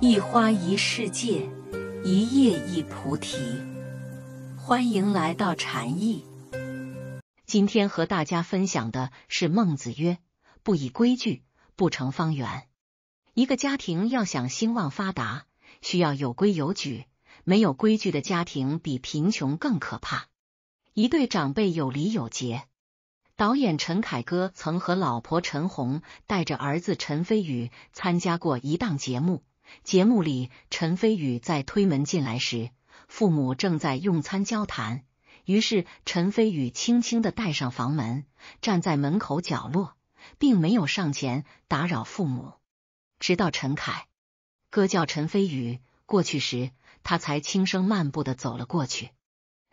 一花一世界，一叶一菩提。欢迎来到禅意。今天和大家分享的是《孟子》曰：“不以规矩，不成方圆。”一个家庭要想兴旺发达，需要有规有矩。没有规矩的家庭，比贫穷更可怕。一对长辈有礼有节。导演陈凯歌曾和老婆陈红带着儿子陈飞宇参加过一档节目。节目里，陈飞宇在推门进来时，父母正在用餐交谈。于是，陈飞宇轻轻的带上房门，站在门口角落，并没有上前打扰父母。直到陈凯哥叫陈飞宇过去时，他才轻声漫步的走了过去。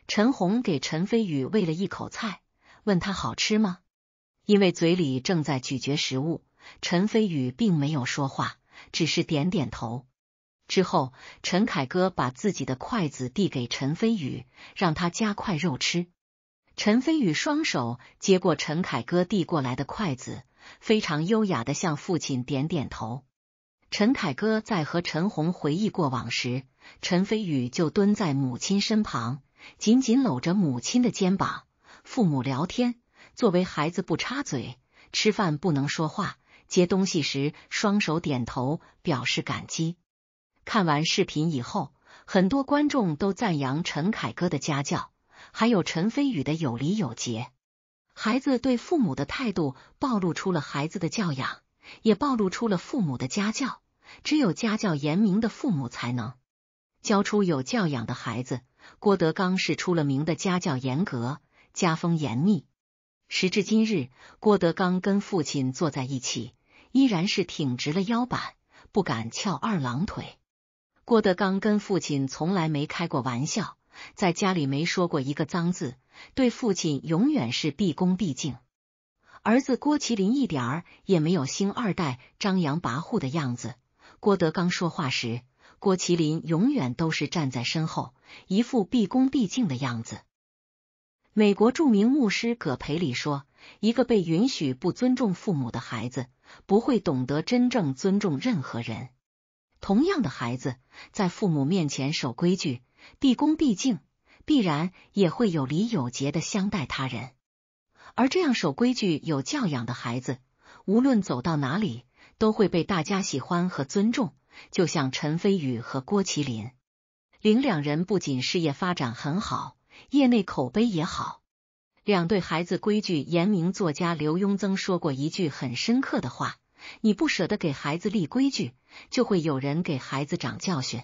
陈红给陈飞宇喂了一口菜，问他好吃吗？因为嘴里正在咀嚼食物，陈飞宇并没有说话。只是点点头。之后，陈凯歌把自己的筷子递给陈飞宇，让他夹块肉吃。陈飞宇双手接过陈凯歌递过来的筷子，非常优雅的向父亲点点头。陈凯歌在和陈红回忆过往时，陈飞宇就蹲在母亲身旁，紧紧搂着母亲的肩膀。父母聊天，作为孩子不插嘴，吃饭不能说话。接东西时双手点头表示感激。看完视频以后，很多观众都赞扬陈凯歌的家教，还有陈飞宇的有礼有节。孩子对父母的态度暴露出了孩子的教养，也暴露出了父母的家教。只有家教严明的父母才能教出有教养的孩子。郭德纲是出了名的家教严格，家风严密。时至今日，郭德纲跟父亲坐在一起。依然是挺直了腰板，不敢翘二郎腿。郭德纲跟父亲从来没开过玩笑，在家里没说过一个脏字，对父亲永远是毕恭毕敬。儿子郭麒麟一点儿也没有星二代张扬跋扈的样子。郭德纲说话时，郭麒麟永远都是站在身后，一副毕恭毕敬的样子。美国著名牧师葛培里说：“一个被允许不尊重父母的孩子。”不会懂得真正尊重任何人。同样的孩子，在父母面前守规矩、毕恭毕敬，必然也会有礼有节的相待他人。而这样守规矩、有教养的孩子，无论走到哪里，都会被大家喜欢和尊重。就像陈飞宇和郭麒麟，林两人不仅事业发展很好，业内口碑也好。两对孩子规矩严明。作家刘墉曾说过一句很深刻的话：“你不舍得给孩子立规矩，就会有人给孩子长教训。”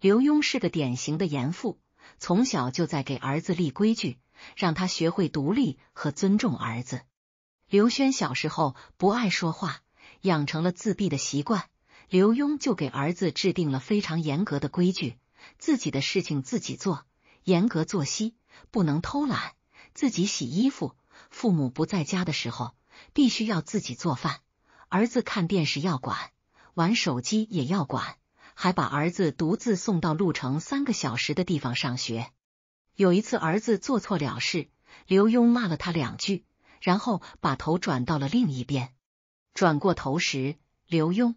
刘墉是个典型的严父，从小就在给儿子立规矩，让他学会独立和尊重儿子。刘轩小时候不爱说话，养成了自闭的习惯，刘墉就给儿子制定了非常严格的规矩：自己的事情自己做，严格作息，不能偷懒。自己洗衣服，父母不在家的时候必须要自己做饭。儿子看电视要管，玩手机也要管，还把儿子独自送到路程三个小时的地方上学。有一次儿子做错了事，刘墉骂了他两句，然后把头转到了另一边。转过头时，刘墉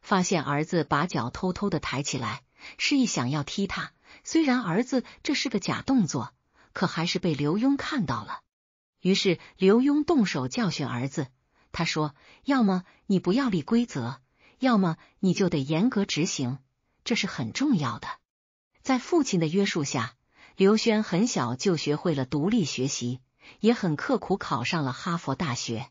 发现儿子把脚偷偷的抬起来，示意想要踢他。虽然儿子这是个假动作。可还是被刘墉看到了，于是刘墉动手教训儿子。他说：“要么你不要立规则，要么你就得严格执行，这是很重要的。”在父亲的约束下，刘轩很小就学会了独立学习，也很刻苦，考上了哈佛大学。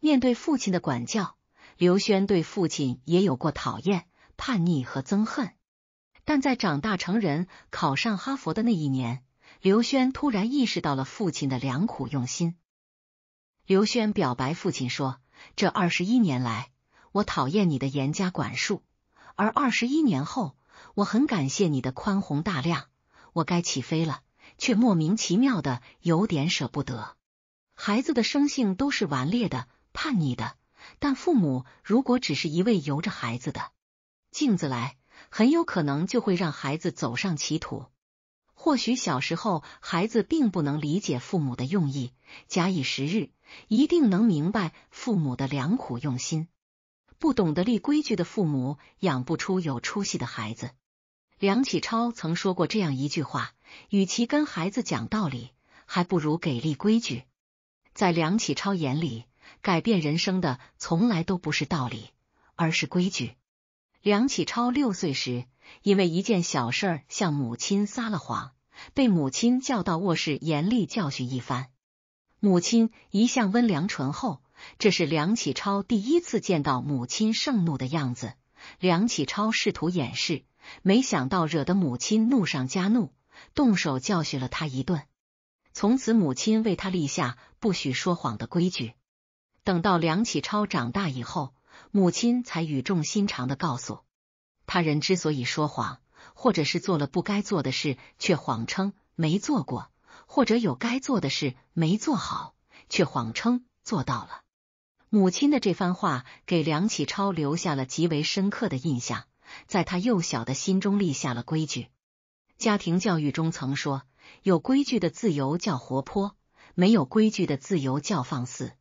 面对父亲的管教，刘轩对父亲也有过讨厌、叛逆和憎恨，但在长大成人、考上哈佛的那一年。刘轩突然意识到了父亲的良苦用心。刘轩表白父亲说：“这二十一年来，我讨厌你的严加管束，而二十一年后，我很感谢你的宽宏大量。我该起飞了，却莫名其妙的有点舍不得。孩子的生性都是顽劣的、叛逆的，但父母如果只是一味由着孩子的镜子来，很有可能就会让孩子走上歧途。”或许小时候孩子并不能理解父母的用意，假以时日一定能明白父母的良苦用心。不懂得立规矩的父母，养不出有出息的孩子。梁启超曾说过这样一句话：“与其跟孩子讲道理，还不如给立规矩。”在梁启超眼里，改变人生的从来都不是道理，而是规矩。梁启超六岁时，因为一件小事向母亲撒了谎。被母亲叫到卧室，严厉教训一番。母亲一向温良醇厚，这是梁启超第一次见到母亲盛怒的样子。梁启超试图掩饰，没想到惹得母亲怒上加怒，动手教训了他一顿。从此，母亲为他立下不许说谎的规矩。等到梁启超长大以后，母亲才语重心长的告诉他人之所以说谎。或者是做了不该做的事，却谎称没做过；或者有该做的事没做好，却谎称做到了。母亲的这番话给梁启超留下了极为深刻的印象，在他幼小的心中立下了规矩。家庭教育中曾说：“有规矩的自由叫活泼，没有规矩的自由叫放肆。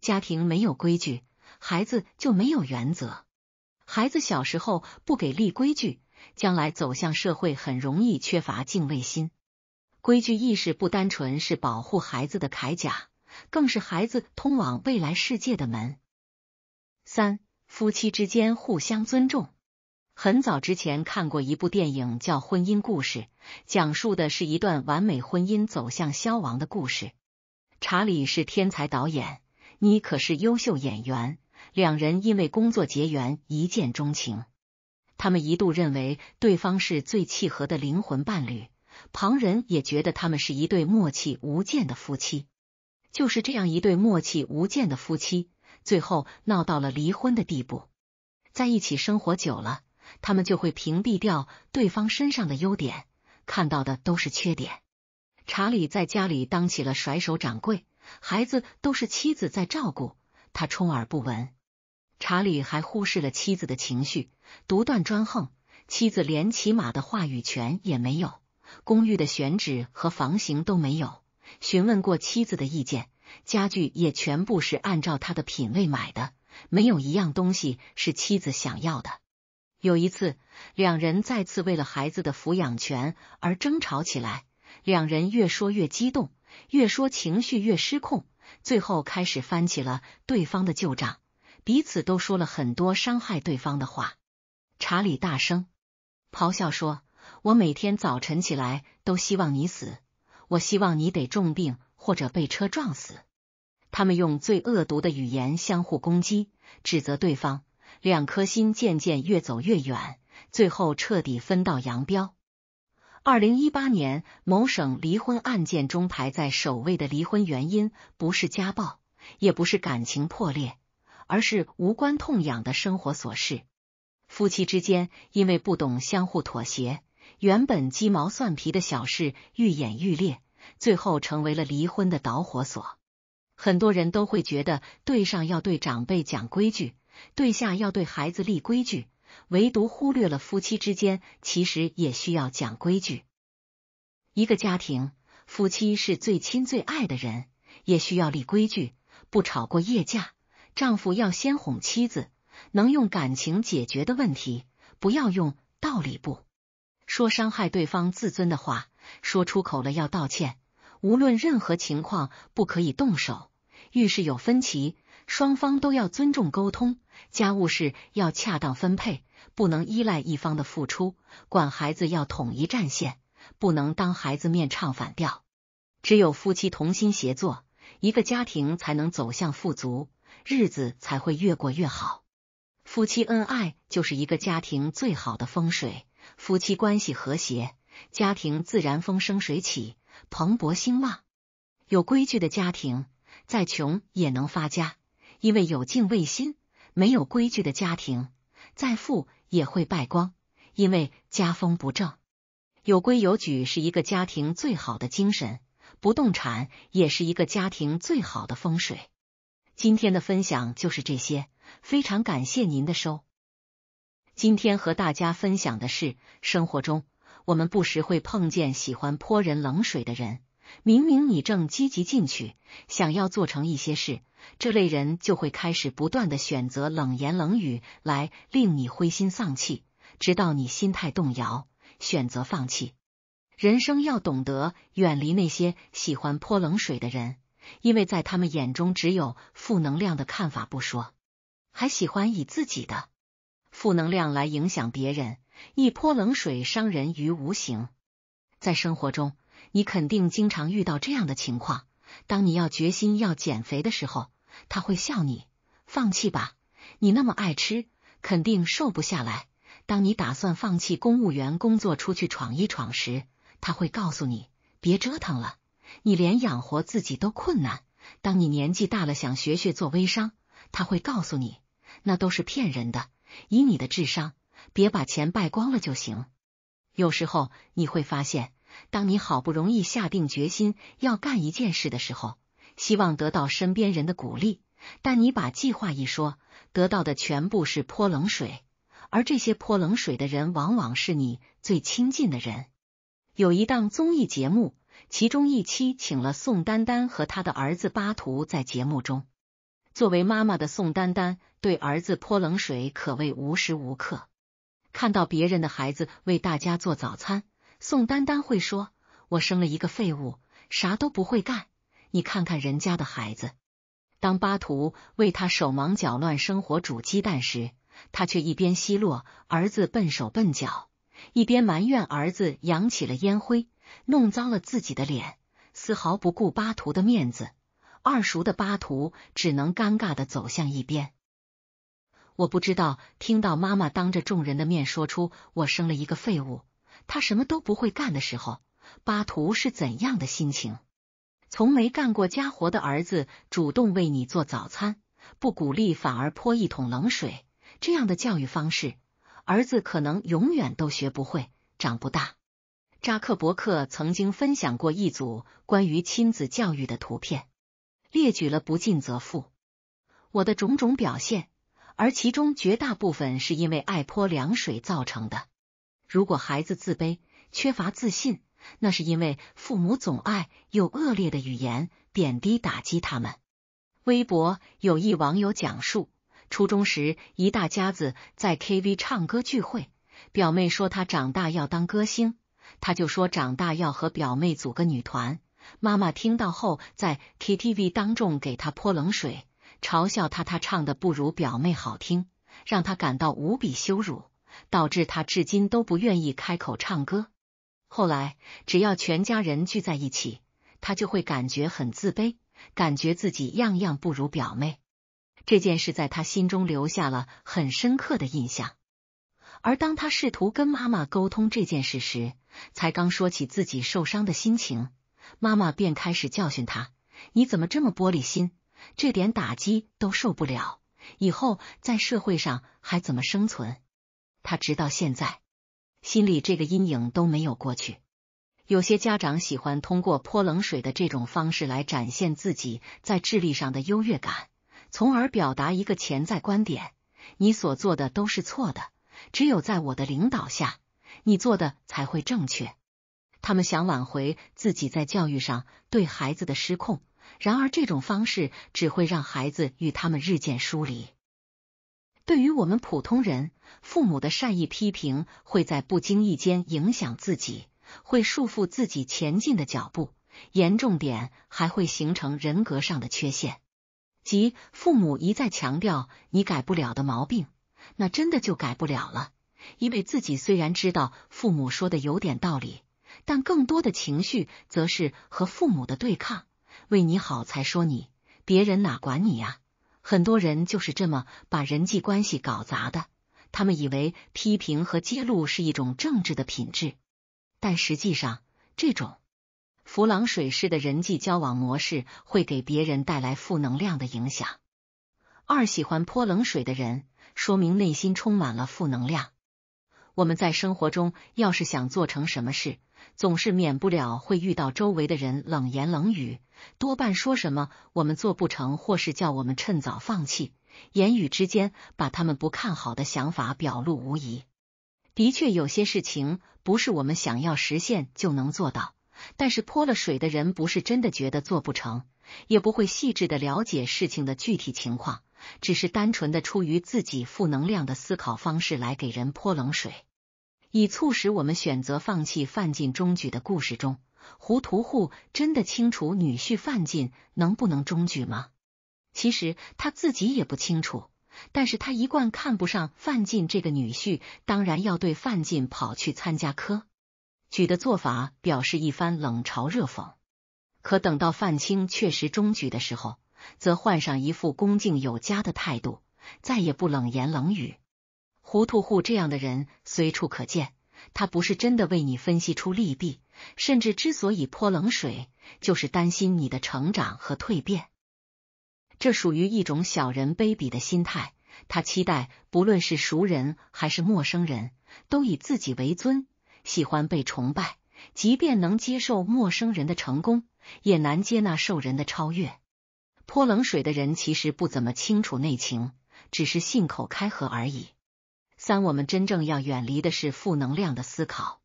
家庭没有规矩，孩子就没有原则。孩子小时候不给立规矩。”将来走向社会很容易缺乏敬畏心、规矩意识，不单纯是保护孩子的铠甲，更是孩子通往未来世界的门。三、夫妻之间互相尊重。很早之前看过一部电影叫《婚姻故事》，讲述的是一段完美婚姻走向消亡的故事。查理是天才导演，妮可是优秀演员，两人因为工作结缘，一见钟情。他们一度认为对方是最契合的灵魂伴侣，旁人也觉得他们是一对默契无间的夫妻。就是这样一对默契无间的夫妻，最后闹到了离婚的地步。在一起生活久了，他们就会屏蔽掉对方身上的优点，看到的都是缺点。查理在家里当起了甩手掌柜，孩子都是妻子在照顾，他充耳不闻。查理还忽视了妻子的情绪。独断专横，妻子连骑马的话语权也没有。公寓的选址和房型都没有询问过妻子的意见，家具也全部是按照他的品味买的，没有一样东西是妻子想要的。有一次，两人再次为了孩子的抚养权而争吵起来，两人越说越激动，越说情绪越失控，最后开始翻起了对方的旧账，彼此都说了很多伤害对方的话。查理大声咆哮说：“我每天早晨起来都希望你死，我希望你得重病或者被车撞死。”他们用最恶毒的语言相互攻击，指责对方，两颗心渐渐越走越远，最后彻底分道扬镳。二零一八年某省离婚案件中排在首位的离婚原因，不是家暴，也不是感情破裂，而是无关痛痒的生活琐事。夫妻之间因为不懂相互妥协，原本鸡毛蒜皮的小事愈演愈烈，最后成为了离婚的导火索。很多人都会觉得，对上要对长辈讲规矩，对下要对孩子立规矩，唯独忽略了夫妻之间其实也需要讲规矩。一个家庭，夫妻是最亲最爱的人，也需要立规矩，不吵过夜架，丈夫要先哄妻子。能用感情解决的问题，不要用道理；不说伤害对方自尊的话，说出口了要道歉。无论任何情况，不可以动手。遇事有分歧，双方都要尊重沟通。家务事要恰当分配，不能依赖一方的付出。管孩子要统一战线，不能当孩子面唱反调。只有夫妻同心协作，一个家庭才能走向富足，日子才会越过越好。夫妻恩爱就是一个家庭最好的风水，夫妻关系和谐，家庭自然风生水起，蓬勃兴旺。有规矩的家庭再穷也能发家，因为有敬畏心；没有规矩的家庭再富也会败光，因为家风不正。有规有矩是一个家庭最好的精神，不动产也是一个家庭最好的风水。今天的分享就是这些。非常感谢您的收。今天和大家分享的是，生活中我们不时会碰见喜欢泼人冷水的人。明明你正积极进取，想要做成一些事，这类人就会开始不断的选择冷言冷语来令你灰心丧气，直到你心态动摇，选择放弃。人生要懂得远离那些喜欢泼冷水的人，因为在他们眼中只有负能量的看法，不说。还喜欢以自己的负能量来影响别人，一泼冷水伤人于无形。在生活中，你肯定经常遇到这样的情况：当你要决心要减肥的时候，他会笑你，放弃吧，你那么爱吃，肯定瘦不下来；当你打算放弃公务员工作出去闯一闯时，他会告诉你别折腾了，你连养活自己都困难；当你年纪大了想学学做微商，他会告诉你。那都是骗人的，以你的智商，别把钱败光了就行。有时候你会发现，当你好不容易下定决心要干一件事的时候，希望得到身边人的鼓励，但你把计划一说，得到的全部是泼冷水，而这些泼冷水的人，往往是你最亲近的人。有一档综艺节目，其中一期请了宋丹丹和他的儿子巴图在节目中。作为妈妈的宋丹丹对儿子泼冷水可谓无时无刻。看到别人的孩子为大家做早餐，宋丹丹会说：“我生了一个废物，啥都不会干。你看看人家的孩子。”当巴图为他手忙脚乱生火煮鸡蛋时，他却一边奚落儿子笨手笨脚，一边埋怨儿子扬起了烟灰，弄脏了自己的脸，丝毫不顾巴图的面子。二叔的巴图只能尴尬的走向一边。我不知道听到妈妈当着众人的面说出“我生了一个废物，他什么都不会干”的时候，巴图是怎样的心情？从没干过家活的儿子主动为你做早餐，不鼓励反而泼一桶冷水，这样的教育方式，儿子可能永远都学不会，长不大。扎克伯克曾经分享过一组关于亲子教育的图片。列举了不进则富，我的种种表现，而其中绝大部分是因为爱泼凉水造成的。如果孩子自卑、缺乏自信，那是因为父母总爱用恶劣的语言贬低打击他们。微博有一网友讲述，初中时一大家子在 KTV 唱歌聚会，表妹说她长大要当歌星，他就说长大要和表妹组个女团。妈妈听到后，在 KTV 当众给他泼冷水，嘲笑他他唱的不如表妹好听，让他感到无比羞辱，导致他至今都不愿意开口唱歌。后来，只要全家人聚在一起，他就会感觉很自卑，感觉自己样样不如表妹。这件事在他心中留下了很深刻的印象。而当他试图跟妈妈沟通这件事时，才刚说起自己受伤的心情。妈妈便开始教训他：“你怎么这么玻璃心，这点打击都受不了，以后在社会上还怎么生存？”他直到现在，心里这个阴影都没有过去。有些家长喜欢通过泼冷水的这种方式来展现自己在智力上的优越感，从而表达一个潜在观点：你所做的都是错的，只有在我的领导下，你做的才会正确。他们想挽回自己在教育上对孩子的失控，然而这种方式只会让孩子与他们日渐疏离。对于我们普通人，父母的善意批评会在不经意间影响自己，会束缚自己前进的脚步，严重点还会形成人格上的缺陷。即父母一再强调你改不了的毛病，那真的就改不了了，因为自己虽然知道父母说的有点道理。但更多的情绪则是和父母的对抗，为你好才说你，别人哪管你呀？很多人就是这么把人际关系搞砸的。他们以为批评和揭露是一种政治的品质，但实际上，这种弗朗水式的人际交往模式会给别人带来负能量的影响。二，喜欢泼冷水的人，说明内心充满了负能量。我们在生活中，要是想做成什么事，总是免不了会遇到周围的人冷言冷语，多半说什么我们做不成，或是叫我们趁早放弃。言语之间，把他们不看好的想法表露无遗。的确，有些事情不是我们想要实现就能做到，但是泼了水的人不是真的觉得做不成，也不会细致的了解事情的具体情况。只是单纯的出于自己负能量的思考方式来给人泼冷水，以促使我们选择放弃。范进中举的故事中，胡屠户真的清楚女婿范进能不能中举吗？其实他自己也不清楚，但是他一贯看不上范进这个女婿，当然要对范进跑去参加科举的做法表示一番冷嘲热讽。可等到范青确实中举的时候。则换上一副恭敬有加的态度，再也不冷言冷语。糊涂户这样的人随处可见，他不是真的为你分析出利弊，甚至之所以泼冷水，就是担心你的成长和蜕变。这属于一种小人卑鄙的心态。他期待不论是熟人还是陌生人，都以自己为尊，喜欢被崇拜。即便能接受陌生人的成功，也难接纳受人的超越。泼冷水的人其实不怎么清楚内情，只是信口开河而已。三，我们真正要远离的是负能量的思考，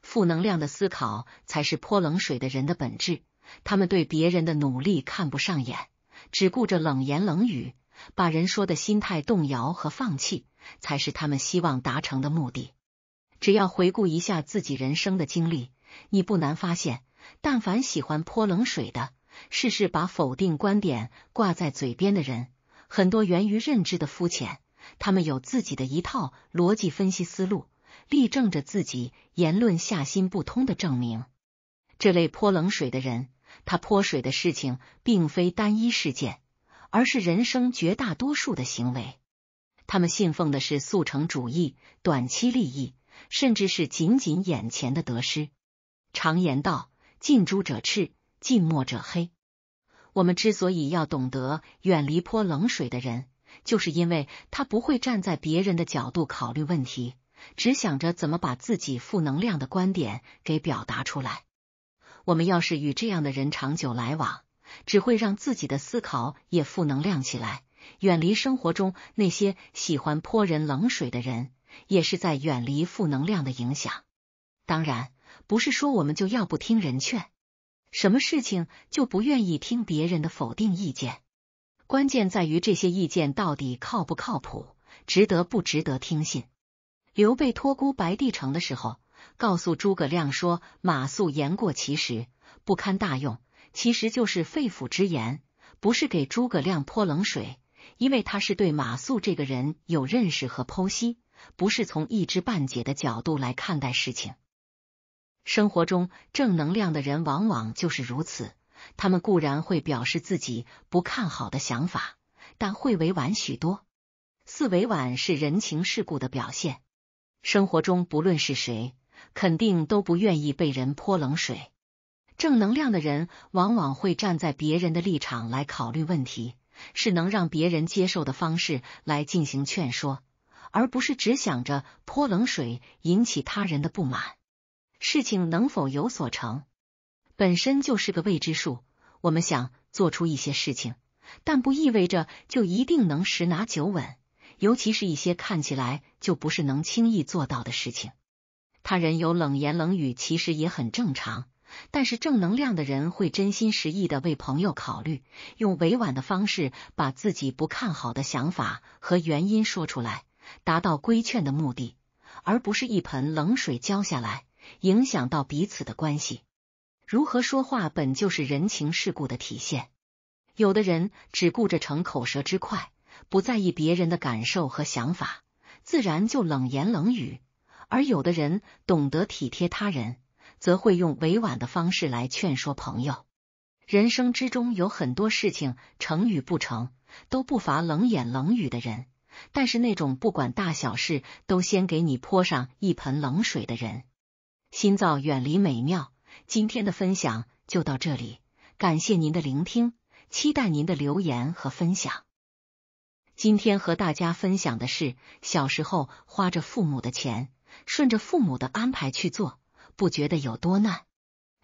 负能量的思考才是泼冷水的人的本质。他们对别人的努力看不上眼，只顾着冷言冷语，把人说的心态动摇和放弃，才是他们希望达成的目的。只要回顾一下自己人生的经历，你不难发现，但凡喜欢泼冷水的。事事把否定观点挂在嘴边的人，很多源于认知的肤浅。他们有自己的一套逻辑分析思路，例证着自己言论下心不通的证明。这类泼冷水的人，他泼水的事情并非单一事件，而是人生绝大多数的行为。他们信奉的是速成主义、短期利益，甚至是仅仅眼前的得失。常言道，近朱者赤。近墨者黑，我们之所以要懂得远离泼冷水的人，就是因为他不会站在别人的角度考虑问题，只想着怎么把自己负能量的观点给表达出来。我们要是与这样的人长久来往，只会让自己的思考也负能量起来。远离生活中那些喜欢泼人冷水的人，也是在远离负能量的影响。当然，不是说我们就要不听人劝。什么事情就不愿意听别人的否定意见？关键在于这些意见到底靠不靠谱，值得不值得听信？刘备托孤白帝城的时候，告诉诸葛亮说马谡言过其实，不堪大用，其实就是肺腑之言，不是给诸葛亮泼冷水，因为他是对马谡这个人有认识和剖析，不是从一知半解的角度来看待事情。生活中正能量的人往往就是如此，他们固然会表示自己不看好的想法，但会委婉许多。四委婉是人情世故的表现。生活中不论是谁，肯定都不愿意被人泼冷水。正能量的人往往会站在别人的立场来考虑问题，是能让别人接受的方式来进行劝说，而不是只想着泼冷水引起他人的不满。事情能否有所成，本身就是个未知数。我们想做出一些事情，但不意味着就一定能十拿九稳。尤其是一些看起来就不是能轻易做到的事情。他人有冷言冷语，其实也很正常。但是正能量的人会真心实意的为朋友考虑，用委婉的方式把自己不看好的想法和原因说出来，达到规劝的目的，而不是一盆冷水浇下来。影响到彼此的关系。如何说话本就是人情世故的体现。有的人只顾着逞口舌之快，不在意别人的感受和想法，自然就冷言冷语；而有的人懂得体贴他人，则会用委婉的方式来劝说朋友。人生之中有很多事情成与不成，都不乏冷眼冷语的人。但是那种不管大小事都先给你泼上一盆冷水的人。心造远离美妙。今天的分享就到这里，感谢您的聆听，期待您的留言和分享。今天和大家分享的是，小时候花着父母的钱，顺着父母的安排去做，不觉得有多难。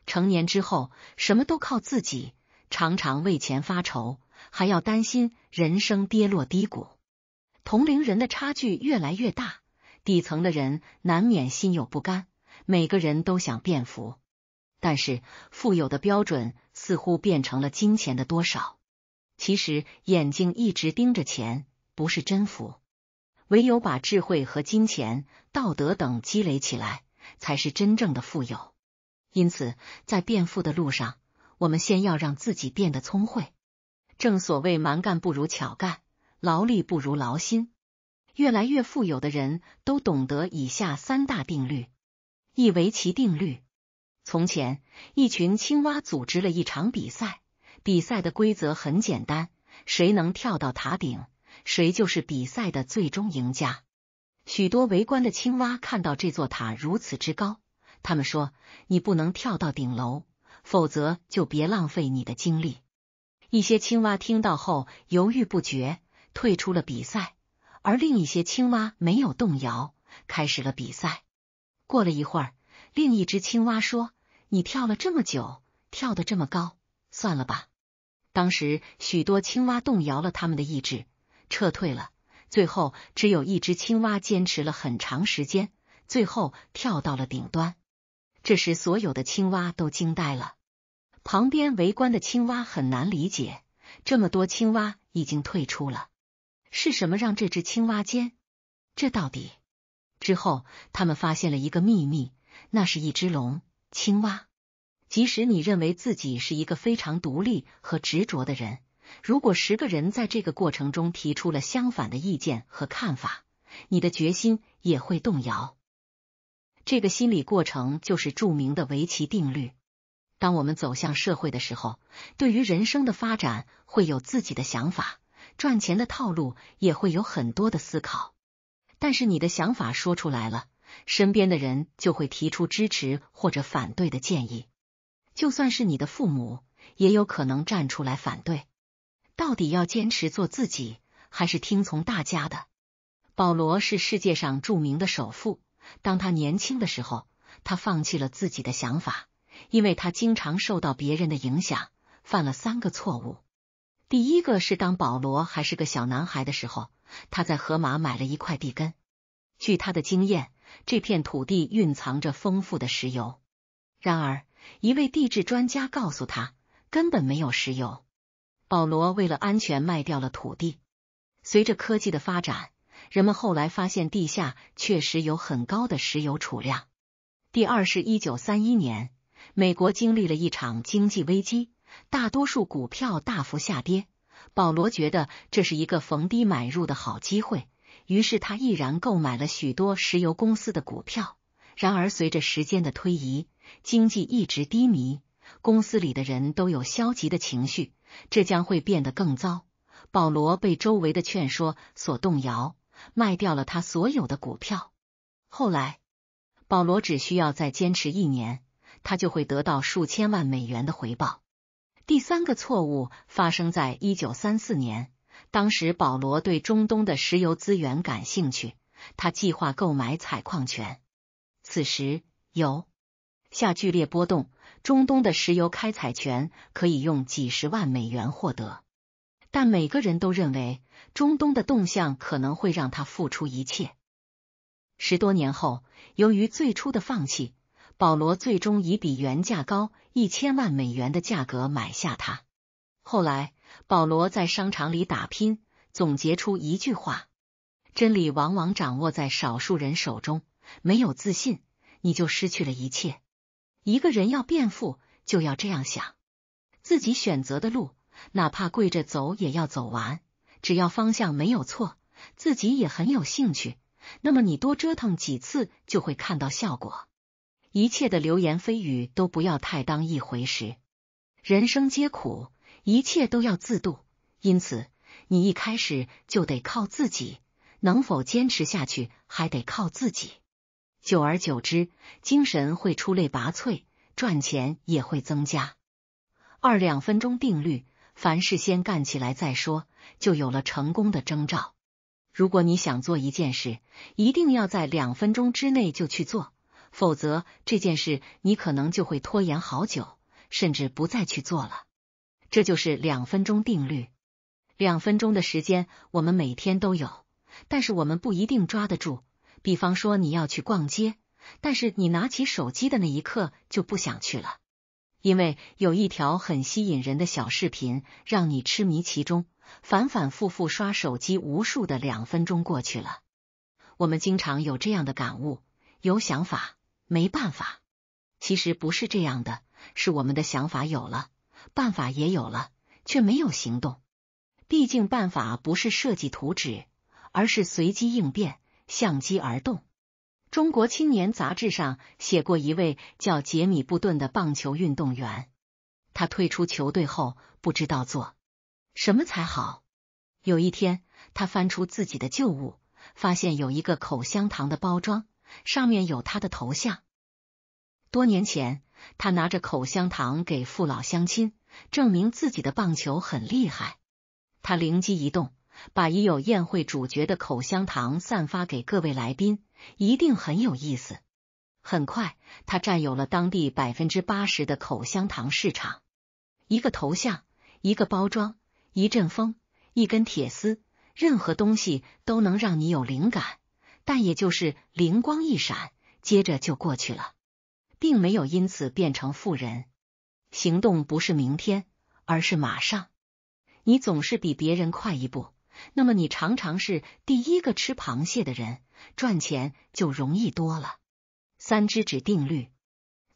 成年之后，什么都靠自己，常常为钱发愁，还要担心人生跌落低谷，同龄人的差距越来越大，底层的人难免心有不甘。每个人都想变富，但是富有的标准似乎变成了金钱的多少。其实眼睛一直盯着钱，不是真富。唯有把智慧和金钱、道德等积累起来，才是真正的富有。因此，在变富的路上，我们先要让自己变得聪慧。正所谓，蛮干不如巧干，劳力不如劳心。越来越富有的人都懂得以下三大定律。一维其定律。从前，一群青蛙组织了一场比赛，比赛的规则很简单：谁能跳到塔顶，谁就是比赛的最终赢家。许多围观的青蛙看到这座塔如此之高，他们说：“你不能跳到顶楼，否则就别浪费你的精力。”一些青蛙听到后犹豫不决，退出了比赛；而另一些青蛙没有动摇，开始了比赛。过了一会儿，另一只青蛙说：“你跳了这么久，跳得这么高，算了吧。”当时许多青蛙动摇了他们的意志，撤退了。最后只有一只青蛙坚持了很长时间，最后跳到了顶端。这时，所有的青蛙都惊呆了。旁边围观的青蛙很难理解，这么多青蛙已经退出了，是什么让这只青蛙坚？这到底？之后，他们发现了一个秘密，那是一只龙青蛙。即使你认为自己是一个非常独立和执着的人，如果十个人在这个过程中提出了相反的意见和看法，你的决心也会动摇。这个心理过程就是著名的围棋定律。当我们走向社会的时候，对于人生的发展会有自己的想法，赚钱的套路也会有很多的思考。但是你的想法说出来了，身边的人就会提出支持或者反对的建议，就算是你的父母，也有可能站出来反对。到底要坚持做自己，还是听从大家的？保罗是世界上著名的首富。当他年轻的时候，他放弃了自己的想法，因为他经常受到别人的影响，犯了三个错误。第一个是当保罗还是个小男孩的时候。他在河马买了一块地根，据他的经验，这片土地蕴藏着丰富的石油。然而，一位地质专家告诉他根本没有石油。保罗为了安全卖掉了土地。随着科技的发展，人们后来发现地下确实有很高的石油储量。第二是，一九三一年，美国经历了一场经济危机，大多数股票大幅下跌。保罗觉得这是一个逢低买入的好机会，于是他毅然购买了许多石油公司的股票。然而，随着时间的推移，经济一直低迷，公司里的人都有消极的情绪，这将会变得更糟。保罗被周围的劝说所动摇，卖掉了他所有的股票。后来，保罗只需要再坚持一年，他就会得到数千万美元的回报。第三个错误发生在一九三四年，当时保罗对中东的石油资源感兴趣，他计划购买采矿权。此时油下剧烈波动，中东的石油开采权可以用几十万美元获得，但每个人都认为中东的动向可能会让他付出一切。十多年后，由于最初的放弃。保罗最终以比原价高一千万美元的价格买下它。后来，保罗在商场里打拼，总结出一句话：真理往往掌握在少数人手中。没有自信，你就失去了一切。一个人要变富，就要这样想：自己选择的路，哪怕跪着走也要走完。只要方向没有错，自己也很有兴趣，那么你多折腾几次，就会看到效果。一切的流言蜚语都不要太当一回事，人生皆苦，一切都要自度。因此，你一开始就得靠自己，能否坚持下去还得靠自己。久而久之，精神会出类拔萃，赚钱也会增加。二两分钟定律，凡事先干起来再说，就有了成功的征兆。如果你想做一件事，一定要在两分钟之内就去做。否则，这件事你可能就会拖延好久，甚至不再去做了。这就是两分钟定律。两分钟的时间我们每天都有，但是我们不一定抓得住。比方说你要去逛街，但是你拿起手机的那一刻就不想去了，因为有一条很吸引人的小视频让你痴迷其中，反反复复刷手机无数的两分钟过去了。我们经常有这样的感悟：有想法。没办法，其实不是这样的，是我们的想法有了，办法也有了，却没有行动。毕竟办法不是设计图纸，而是随机应变，相机而动。中国青年杂志上写过一位叫杰米布顿的棒球运动员，他退出球队后不知道做什么才好。有一天，他翻出自己的旧物，发现有一个口香糖的包装。上面有他的头像。多年前，他拿着口香糖给父老乡亲，证明自己的棒球很厉害。他灵机一动，把已有宴会主角的口香糖散发给各位来宾，一定很有意思。很快，他占有了当地百分之八十的口香糖市场。一个头像，一个包装，一阵风，一根铁丝，任何东西都能让你有灵感。但也就是灵光一闪，接着就过去了，并没有因此变成富人。行动不是明天，而是马上。你总是比别人快一步，那么你常常是第一个吃螃蟹的人，赚钱就容易多了。三只指定律，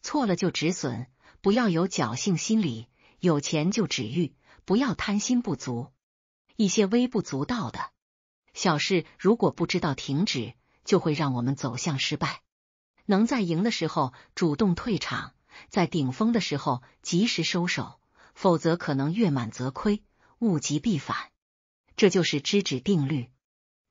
错了就止损，不要有侥幸心理；有钱就止欲，不要贪心不足。一些微不足道的小事，如果不知道停止。就会让我们走向失败。能在赢的时候主动退场，在顶峰的时候及时收手，否则可能月满则亏，物极必反。这就是知止定律。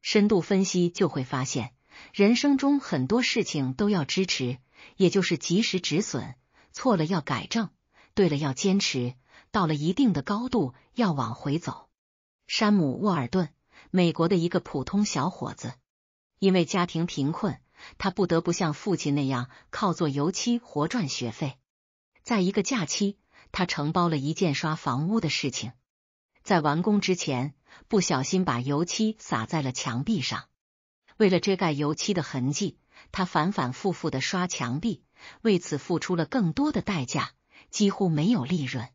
深度分析就会发现，人生中很多事情都要支持，也就是及时止损。错了要改正，对了要坚持。到了一定的高度，要往回走。山姆·沃尔顿，美国的一个普通小伙子。因为家庭贫困，他不得不像父亲那样靠做油漆活赚学费。在一个假期，他承包了一件刷房屋的事情，在完工之前，不小心把油漆洒在了墙壁上。为了遮盖油漆的痕迹，他反反复复的刷墙壁，为此付出了更多的代价，几乎没有利润。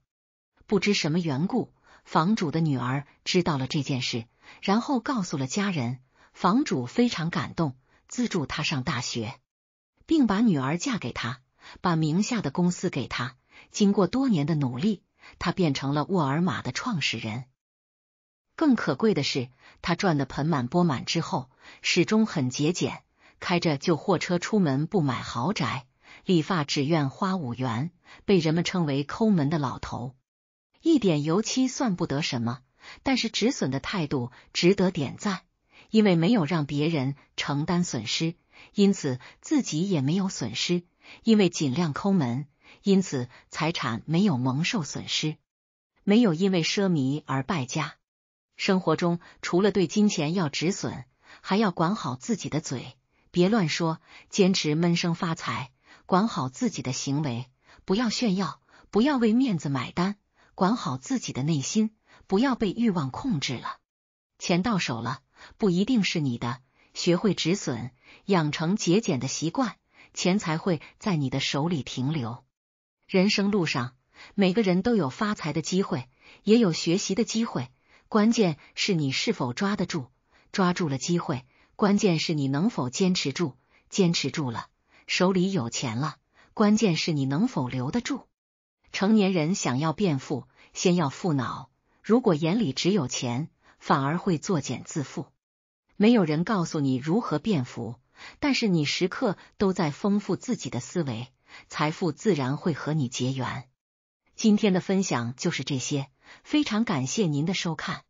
不知什么缘故，房主的女儿知道了这件事，然后告诉了家人。房主非常感动，资助他上大学，并把女儿嫁给他，把名下的公司给他。经过多年的努力，他变成了沃尔玛的创始人。更可贵的是，他赚得盆满钵满之后，始终很节俭，开着旧货车出门，不买豪宅，理发只愿花五元，被人们称为抠门的老头。一点油漆算不得什么，但是止损的态度值得点赞。因为没有让别人承担损失，因此自己也没有损失；因为尽量抠门，因此财产没有蒙受损失，没有因为奢靡而败家。生活中除了对金钱要止损，还要管好自己的嘴，别乱说，坚持闷声发财；管好自己的行为，不要炫耀，不要为面子买单；管好自己的内心，不要被欲望控制了。钱到手了。不一定是你的，学会止损，养成节俭的习惯，钱才会在你的手里停留。人生路上，每个人都有发财的机会，也有学习的机会，关键是你是否抓得住。抓住了机会，关键是你能否坚持住。坚持住了，手里有钱了，关键是你能否留得住。成年人想要变富，先要富脑，如果眼里只有钱。反而会作茧自缚。没有人告诉你如何变富，但是你时刻都在丰富自己的思维，财富自然会和你结缘。今天的分享就是这些，非常感谢您的收看。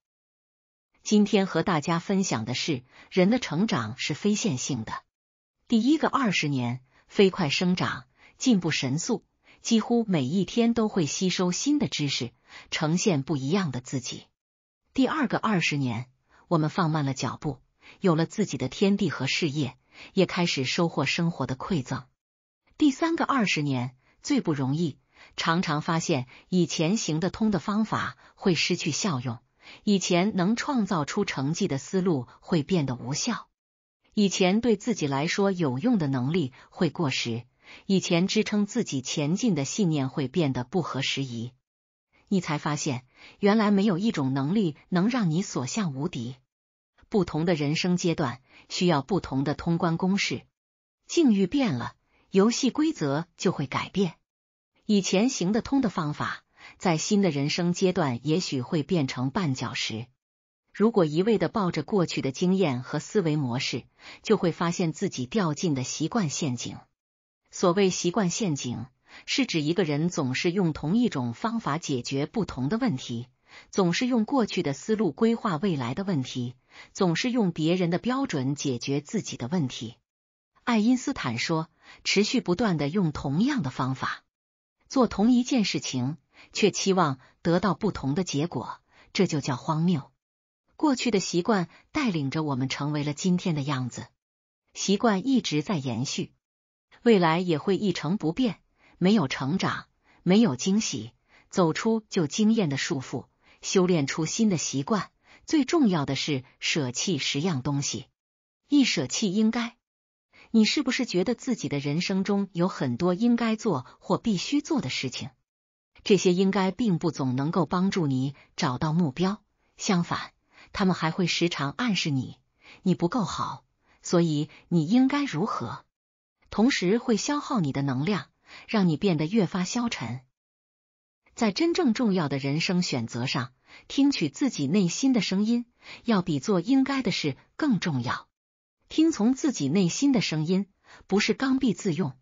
今天和大家分享的是，人的成长是非线性的。第一个二十年，飞快生长，进步神速，几乎每一天都会吸收新的知识，呈现不一样的自己。第二个二十年，我们放慢了脚步，有了自己的天地和事业，也开始收获生活的馈赠。第三个二十年最不容易，常常发现以前行得通的方法会失去效用，以前能创造出成绩的思路会变得无效，以前对自己来说有用的能力会过时，以前支撑自己前进的信念会变得不合时宜。你才发现，原来没有一种能力能让你所向无敌。不同的人生阶段需要不同的通关公式，境遇变了，游戏规则就会改变。以前行得通的方法，在新的人生阶段也许会变成绊脚石。如果一味的抱着过去的经验和思维模式，就会发现自己掉进的习惯陷阱。所谓习惯陷阱。是指一个人总是用同一种方法解决不同的问题，总是用过去的思路规划未来的问题，总是用别人的标准解决自己的问题。爱因斯坦说：“持续不断的用同样的方法做同一件事情，却期望得到不同的结果，这就叫荒谬。”过去的习惯带领着我们成为了今天的样子，习惯一直在延续，未来也会一成不变。没有成长，没有惊喜，走出旧经验的束缚，修炼出新的习惯。最重要的是舍弃十样东西。一舍弃应该，你是不是觉得自己的人生中有很多应该做或必须做的事情？这些应该并不总能够帮助你找到目标，相反，他们还会时常暗示你你不够好，所以你应该如何？同时会消耗你的能量。让你变得越发消沉。在真正重要的人生选择上，听取自己内心的声音，要比做应该的事更重要。听从自己内心的声音，不是刚愎自用，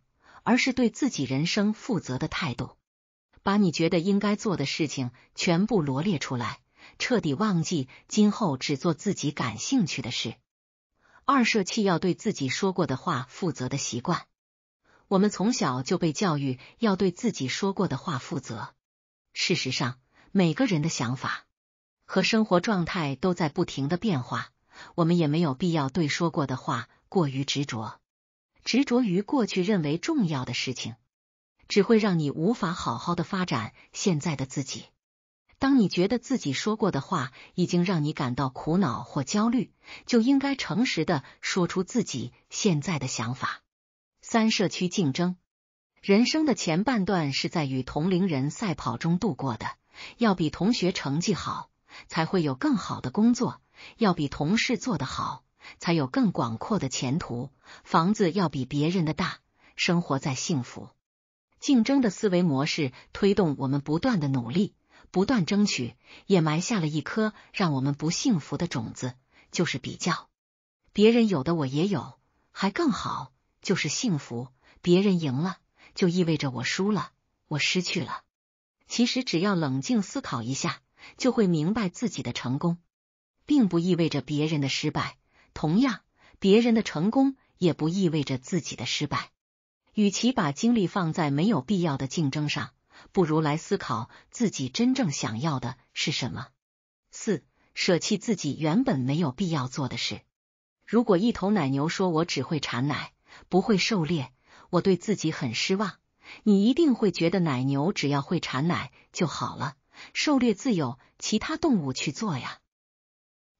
而是对自己人生负责的态度。把你觉得应该做的事情全部罗列出来，彻底忘记今后只做自己感兴趣的事。二舍弃要对自己说过的话负责的习惯。我们从小就被教育要对自己说过的话负责。事实上，每个人的想法和生活状态都在不停的变化。我们也没有必要对说过的话过于执着，执着于过去认为重要的事情，只会让你无法好好的发展现在的自己。当你觉得自己说过的话已经让你感到苦恼或焦虑，就应该诚实的说出自己现在的想法。三社区竞争，人生的前半段是在与同龄人赛跑中度过的。要比同学成绩好，才会有更好的工作；要比同事做得好，才有更广阔的前途。房子要比别人的大，生活在幸福。竞争的思维模式推动我们不断的努力，不断争取，也埋下了一颗让我们不幸福的种子，就是比较。别人有的我也有，还更好。就是幸福。别人赢了，就意味着我输了，我失去了。其实，只要冷静思考一下，就会明白自己的成功，并不意味着别人的失败；同样，别人的成功也不意味着自己的失败。与其把精力放在没有必要的竞争上，不如来思考自己真正想要的是什么。四、舍弃自己原本没有必要做的事。如果一头奶牛说：“我只会产奶。”不会狩猎，我对自己很失望。你一定会觉得奶牛只要会产奶就好了，狩猎自有其他动物去做呀。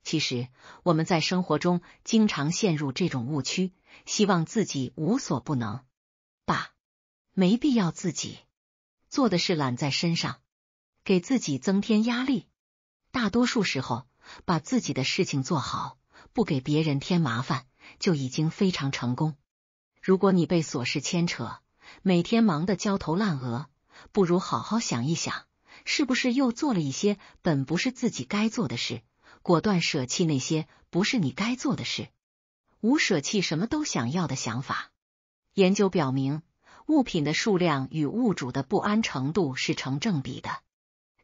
其实我们在生活中经常陷入这种误区，希望自己无所不能。爸，没必要自己做的事揽在身上，给自己增添压力。大多数时候，把自己的事情做好，不给别人添麻烦，就已经非常成功。如果你被琐事牵扯，每天忙得焦头烂额，不如好好想一想，是不是又做了一些本不是自己该做的事？果断舍弃那些不是你该做的事，无舍弃什么都想要的想法。研究表明，物品的数量与物主的不安程度是成正比的。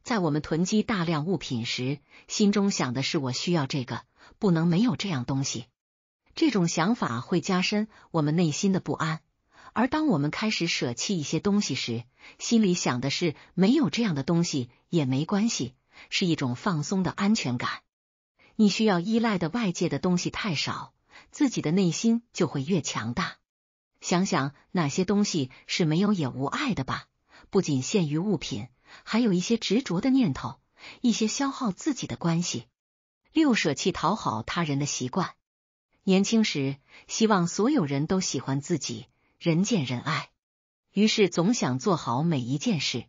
在我们囤积大量物品时，心中想的是我需要这个，不能没有这样东西。这种想法会加深我们内心的不安，而当我们开始舍弃一些东西时，心里想的是没有这样的东西也没关系，是一种放松的安全感。你需要依赖的外界的东西太少，自己的内心就会越强大。想想哪些东西是没有也无碍的吧，不仅限于物品，还有一些执着的念头，一些消耗自己的关系。六，舍弃讨好他人的习惯。年轻时，希望所有人都喜欢自己，人见人爱，于是总想做好每一件事，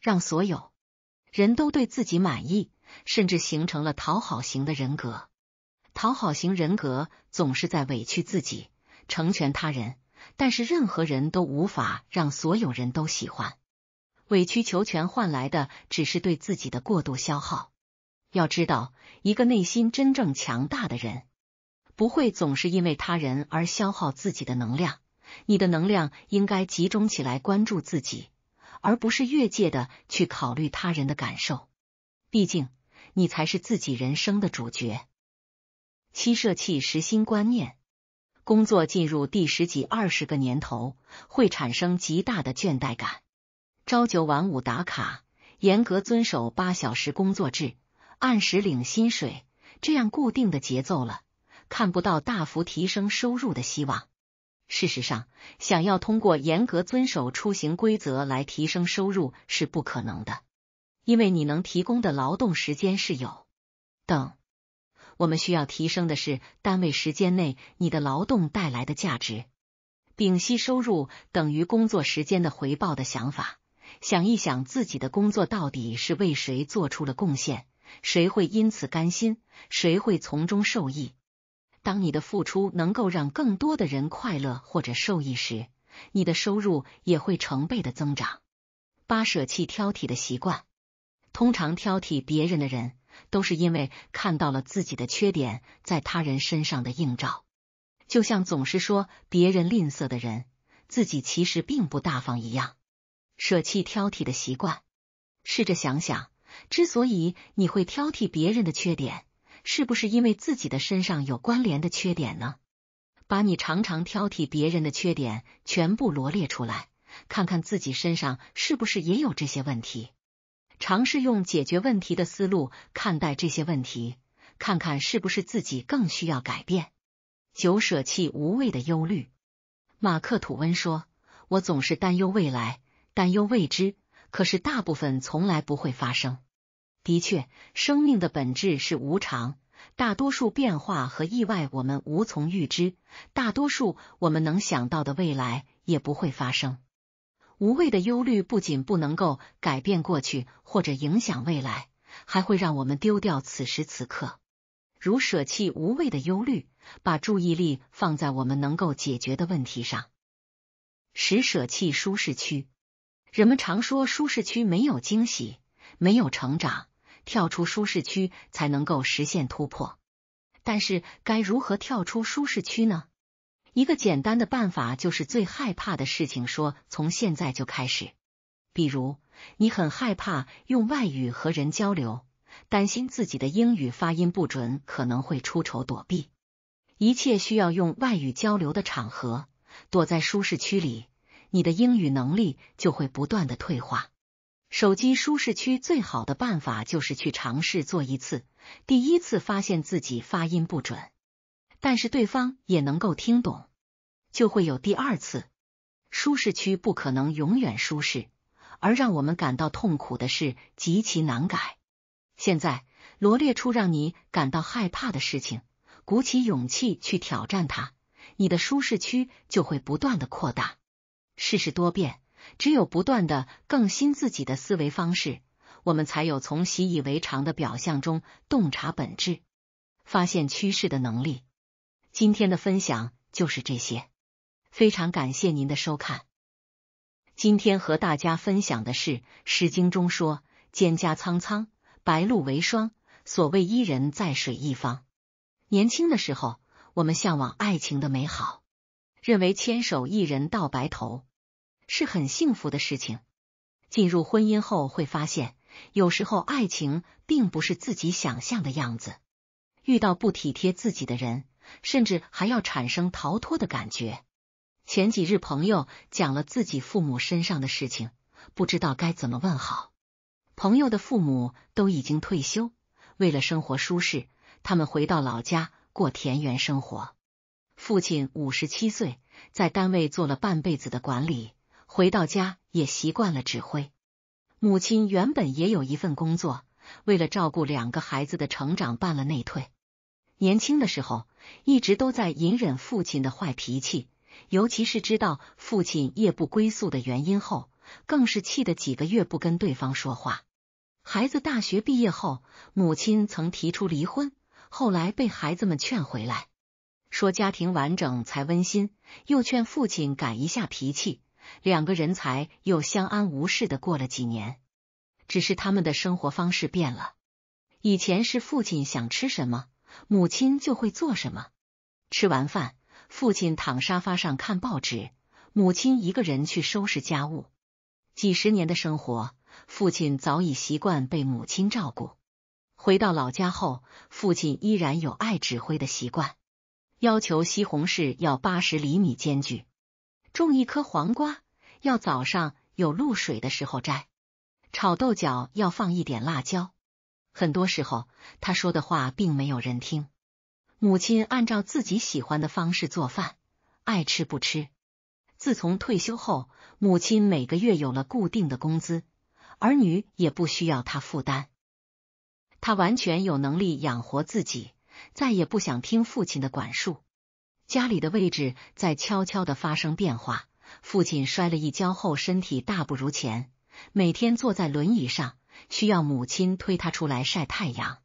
让所有人都对自己满意，甚至形成了讨好型的人格。讨好型人格总是在委屈自己，成全他人，但是任何人都无法让所有人都喜欢。委曲求全换来的只是对自己的过度消耗。要知道，一个内心真正强大的人。不会总是因为他人而消耗自己的能量，你的能量应该集中起来关注自己，而不是越界的去考虑他人的感受。毕竟你才是自己人生的主角。七社气实心观念，工作进入第十、几二十个年头，会产生极大的倦怠感。朝九晚五打卡，严格遵守八小时工作制，按时领薪水，这样固定的节奏了。看不到大幅提升收入的希望。事实上，想要通过严格遵守出行规则来提升收入是不可能的，因为你能提供的劳动时间是有等。我们需要提升的是单位时间内你的劳动带来的价值。丙烯收入等于工作时间的回报的想法，想一想自己的工作到底是为谁做出了贡献？谁会因此甘心？谁会从中受益？当你的付出能够让更多的人快乐或者受益时，你的收入也会成倍的增长。八舍弃挑剔的习惯。通常挑剔别人的人，都是因为看到了自己的缺点在他人身上的映照，就像总是说别人吝啬的人，自己其实并不大方一样。舍弃挑剔的习惯，试着想想，之所以你会挑剔别人的缺点。是不是因为自己的身上有关联的缺点呢？把你常常挑剔别人的缺点全部罗列出来，看看自己身上是不是也有这些问题。尝试用解决问题的思路看待这些问题，看看是不是自己更需要改变。九、舍弃无谓的忧虑。马克·吐温说：“我总是担忧未来，担忧未知，可是大部分从来不会发生。”的确，生命的本质是无常，大多数变化和意外我们无从预知，大多数我们能想到的未来也不会发生。无谓的忧虑不仅不能够改变过去或者影响未来，还会让我们丢掉此时此刻。如舍弃无谓的忧虑，把注意力放在我们能够解决的问题上，使舍弃舒适区。人们常说，舒适区没有惊喜，没有成长。跳出舒适区才能够实现突破，但是该如何跳出舒适区呢？一个简单的办法就是最害怕的事情，说从现在就开始。比如，你很害怕用外语和人交流，担心自己的英语发音不准，可能会出丑，躲避一切需要用外语交流的场合。躲在舒适区里，你的英语能力就会不断的退化。手机舒适区最好的办法就是去尝试做一次，第一次发现自己发音不准，但是对方也能够听懂，就会有第二次。舒适区不可能永远舒适，而让我们感到痛苦的是极其难改。现在罗列出让你感到害怕的事情，鼓起勇气去挑战它，你的舒适区就会不断的扩大，试试多变。只有不断的更新自己的思维方式，我们才有从习以为常的表象中洞察本质、发现趋势的能力。今天的分享就是这些，非常感谢您的收看。今天和大家分享的是《诗经》中说：“蒹葭苍苍，白露为霜。”所谓伊人在水一方。年轻的时候，我们向往爱情的美好，认为牵手一人到白头。是很幸福的事情。进入婚姻后，会发现有时候爱情并不是自己想象的样子。遇到不体贴自己的人，甚至还要产生逃脱的感觉。前几日，朋友讲了自己父母身上的事情，不知道该怎么问好。朋友的父母都已经退休，为了生活舒适，他们回到老家过田园生活。父亲五十七岁，在单位做了半辈子的管理。回到家也习惯了指挥。母亲原本也有一份工作，为了照顾两个孩子的成长，办了内退。年轻的时候一直都在隐忍父亲的坏脾气，尤其是知道父亲夜不归宿的原因后，更是气得几个月不跟对方说话。孩子大学毕业后，母亲曾提出离婚，后来被孩子们劝回来，说家庭完整才温馨，又劝父亲改一下脾气。两个人才又相安无事的过了几年，只是他们的生活方式变了。以前是父亲想吃什么，母亲就会做什么。吃完饭，父亲躺沙发上看报纸，母亲一个人去收拾家务。几十年的生活，父亲早已习惯被母亲照顾。回到老家后，父亲依然有爱指挥的习惯，要求西红柿要八十厘米间距。种一颗黄瓜，要早上有露水的时候摘；炒豆角要放一点辣椒。很多时候，他说的话并没有人听。母亲按照自己喜欢的方式做饭，爱吃不吃。自从退休后，母亲每个月有了固定的工资，儿女也不需要他负担，他完全有能力养活自己，再也不想听父亲的管束。家里的位置在悄悄的发生变化。父亲摔了一跤后，身体大不如前，每天坐在轮椅上，需要母亲推他出来晒太阳。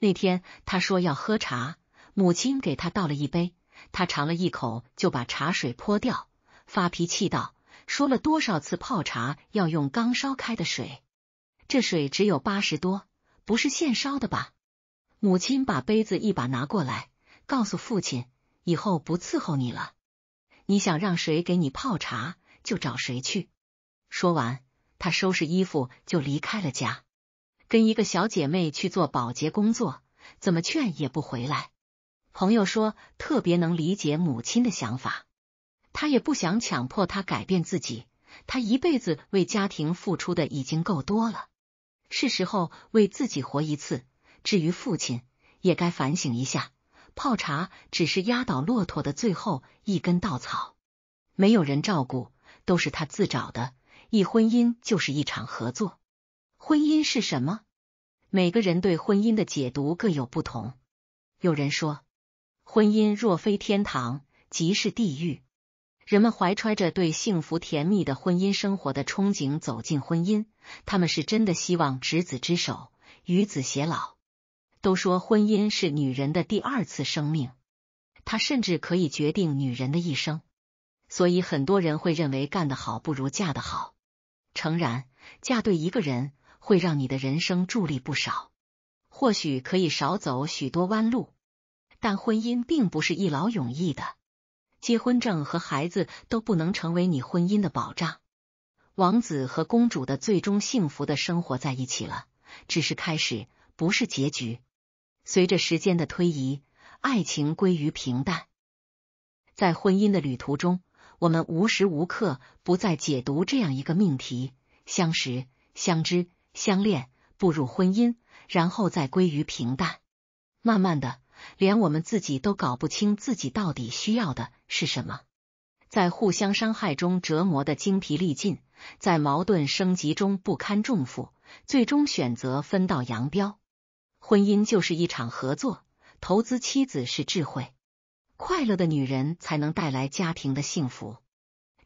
那天他说要喝茶，母亲给他倒了一杯，他尝了一口就把茶水泼掉，发脾气道：“说了多少次泡茶要用刚烧开的水，这水只有八十多，不是现烧的吧？”母亲把杯子一把拿过来，告诉父亲。以后不伺候你了，你想让谁给你泡茶就找谁去。说完，他收拾衣服就离开了家，跟一个小姐妹去做保洁工作，怎么劝也不回来。朋友说特别能理解母亲的想法，他也不想强迫他改变自己，他一辈子为家庭付出的已经够多了，是时候为自己活一次。至于父亲，也该反省一下。泡茶只是压倒骆驼的最后一根稻草，没有人照顾，都是他自找的。一婚姻就是一场合作，婚姻是什么？每个人对婚姻的解读各有不同。有人说，婚姻若非天堂，即是地狱。人们怀揣着对幸福甜蜜的婚姻生活的憧憬走进婚姻，他们是真的希望执子之手，与子偕老。都说婚姻是女人的第二次生命，它甚至可以决定女人的一生，所以很多人会认为干得好不如嫁得好。诚然，嫁对一个人会让你的人生助力不少，或许可以少走许多弯路，但婚姻并不是一劳永逸的，结婚证和孩子都不能成为你婚姻的保障。王子和公主的最终幸福的生活在一起了，只是开始，不是结局。随着时间的推移，爱情归于平淡。在婚姻的旅途中，我们无时无刻不在解读这样一个命题：相识、相知、相恋，步入婚姻，然后再归于平淡。慢慢的，连我们自己都搞不清自己到底需要的是什么。在互相伤害中折磨的精疲力尽，在矛盾升级中不堪重负，最终选择分道扬镳。婚姻就是一场合作，投资妻子是智慧，快乐的女人才能带来家庭的幸福。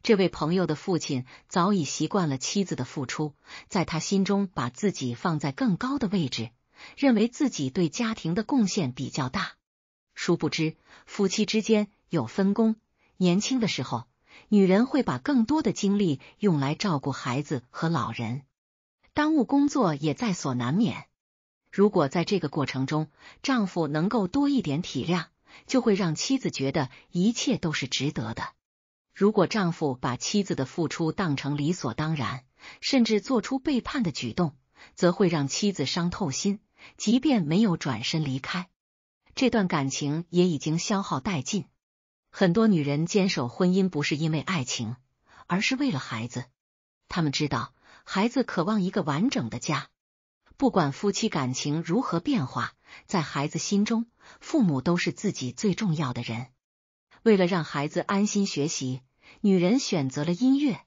这位朋友的父亲早已习惯了妻子的付出，在他心中把自己放在更高的位置，认为自己对家庭的贡献比较大。殊不知，夫妻之间有分工，年轻的时候，女人会把更多的精力用来照顾孩子和老人，耽误工作也在所难免。如果在这个过程中，丈夫能够多一点体谅，就会让妻子觉得一切都是值得的。如果丈夫把妻子的付出当成理所当然，甚至做出背叛的举动，则会让妻子伤透心。即便没有转身离开，这段感情也已经消耗殆尽。很多女人坚守婚姻不是因为爱情，而是为了孩子。他们知道孩子渴望一个完整的家。不管夫妻感情如何变化，在孩子心中，父母都是自己最重要的人。为了让孩子安心学习，女人选择了音乐，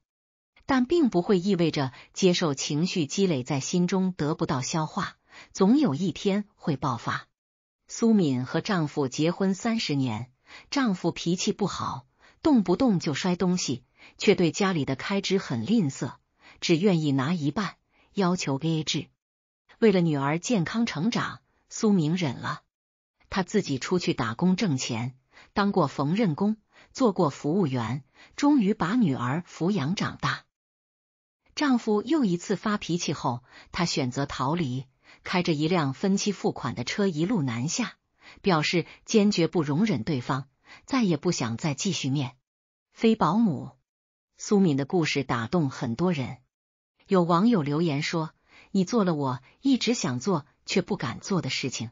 但并不会意味着接受情绪积累在心中得不到消化，总有一天会爆发。苏敏和丈夫结婚三十年，丈夫脾气不好，动不动就摔东西，却对家里的开支很吝啬，只愿意拿一半，要求 AA 制。为了女儿健康成长，苏明忍了，她自己出去打工挣钱，当过缝纫工，做过服务员，终于把女儿抚养长大。丈夫又一次发脾气后，她选择逃离，开着一辆分期付款的车一路南下，表示坚决不容忍对方，再也不想再继续面非保姆。苏敏的故事打动很多人，有网友留言说。你做了我一直想做却不敢做的事情，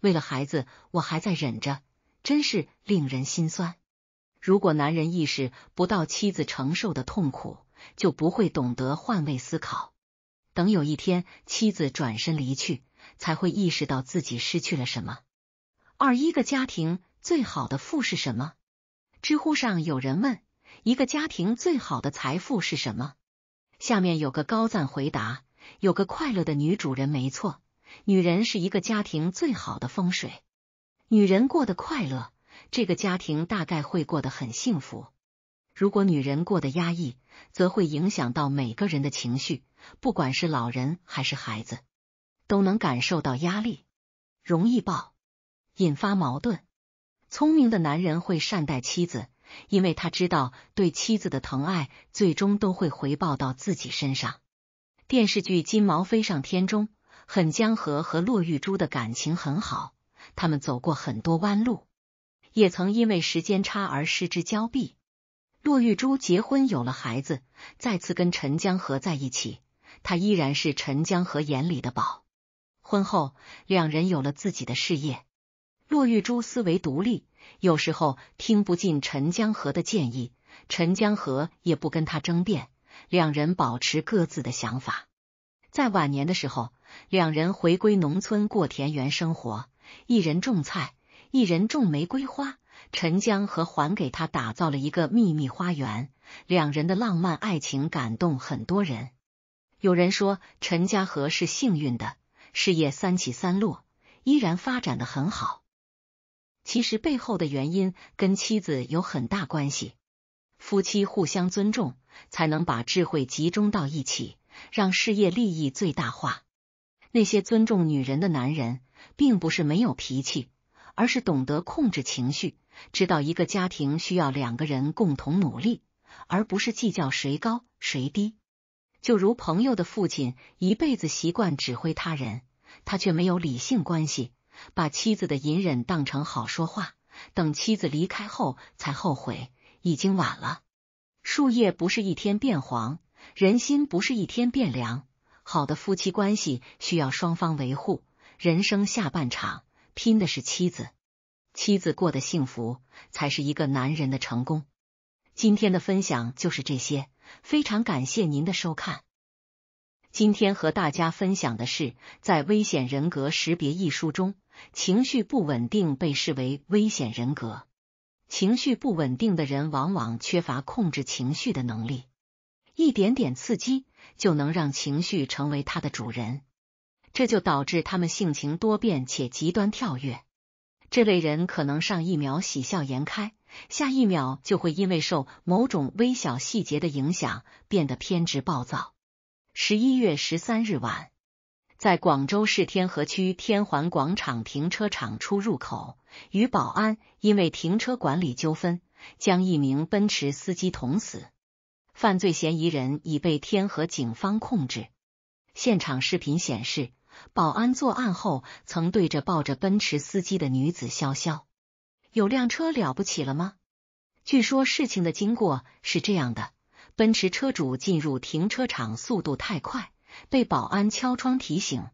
为了孩子，我还在忍着，真是令人心酸。如果男人意识不到妻子承受的痛苦，就不会懂得换位思考。等有一天妻子转身离去，才会意识到自己失去了什么。二一个家庭最好的富是什么？知乎上有人问，一个家庭最好的财富是什么？下面有个高赞回答。有个快乐的女主人，没错。女人是一个家庭最好的风水。女人过得快乐，这个家庭大概会过得很幸福。如果女人过得压抑，则会影响到每个人的情绪，不管是老人还是孩子，都能感受到压力，容易爆，引发矛盾。聪明的男人会善待妻子，因为他知道对妻子的疼爱，最终都会回报到自己身上。电视剧《金毛飞上天》中，很江河和骆玉珠的感情很好，他们走过很多弯路，也曾因为时间差而失之交臂。骆玉珠结婚有了孩子，再次跟陈江河在一起，他依然是陈江河眼里的宝。婚后，两人有了自己的事业。骆玉珠思维独立，有时候听不进陈江河的建议，陈江河也不跟他争辩。两人保持各自的想法，在晚年的时候，两人回归农村过田园生活，一人种菜，一人种玫瑰花。陈江河还给他打造了一个秘密花园，两人的浪漫爱情感动很多人。有人说陈江河是幸运的，事业三起三落，依然发展的很好。其实背后的原因跟妻子有很大关系。夫妻互相尊重，才能把智慧集中到一起，让事业利益最大化。那些尊重女人的男人，并不是没有脾气，而是懂得控制情绪，知道一个家庭需要两个人共同努力，而不是计较谁高谁低。就如朋友的父亲，一辈子习惯指挥他人，他却没有理性关系，把妻子的隐忍当成好说话，等妻子离开后才后悔。已经晚了，树叶不是一天变黄，人心不是一天变凉。好的夫妻关系需要双方维护，人生下半场拼的是妻子，妻子过得幸福才是一个男人的成功。今天的分享就是这些，非常感谢您的收看。今天和大家分享的是在《危险人格识别》一书中，情绪不稳定被视为危险人格。情绪不稳定的人往往缺乏控制情绪的能力，一点点刺激就能让情绪成为他的主人，这就导致他们性情多变且极端跳跃。这类人可能上一秒喜笑颜开，下一秒就会因为受某种微小细节的影响变得偏执暴躁。十一月十三日晚。在广州市天河区天环广场停车场出入口，与保安因为停车管理纠纷，将一名奔驰司机捅死。犯罪嫌疑人已被天河警方控制。现场视频显示，保安作案后曾对着抱着奔驰司机的女子潇潇，有辆车了不起了吗？”据说事情的经过是这样的：奔驰车主进入停车场速度太快。被保安敲窗提醒，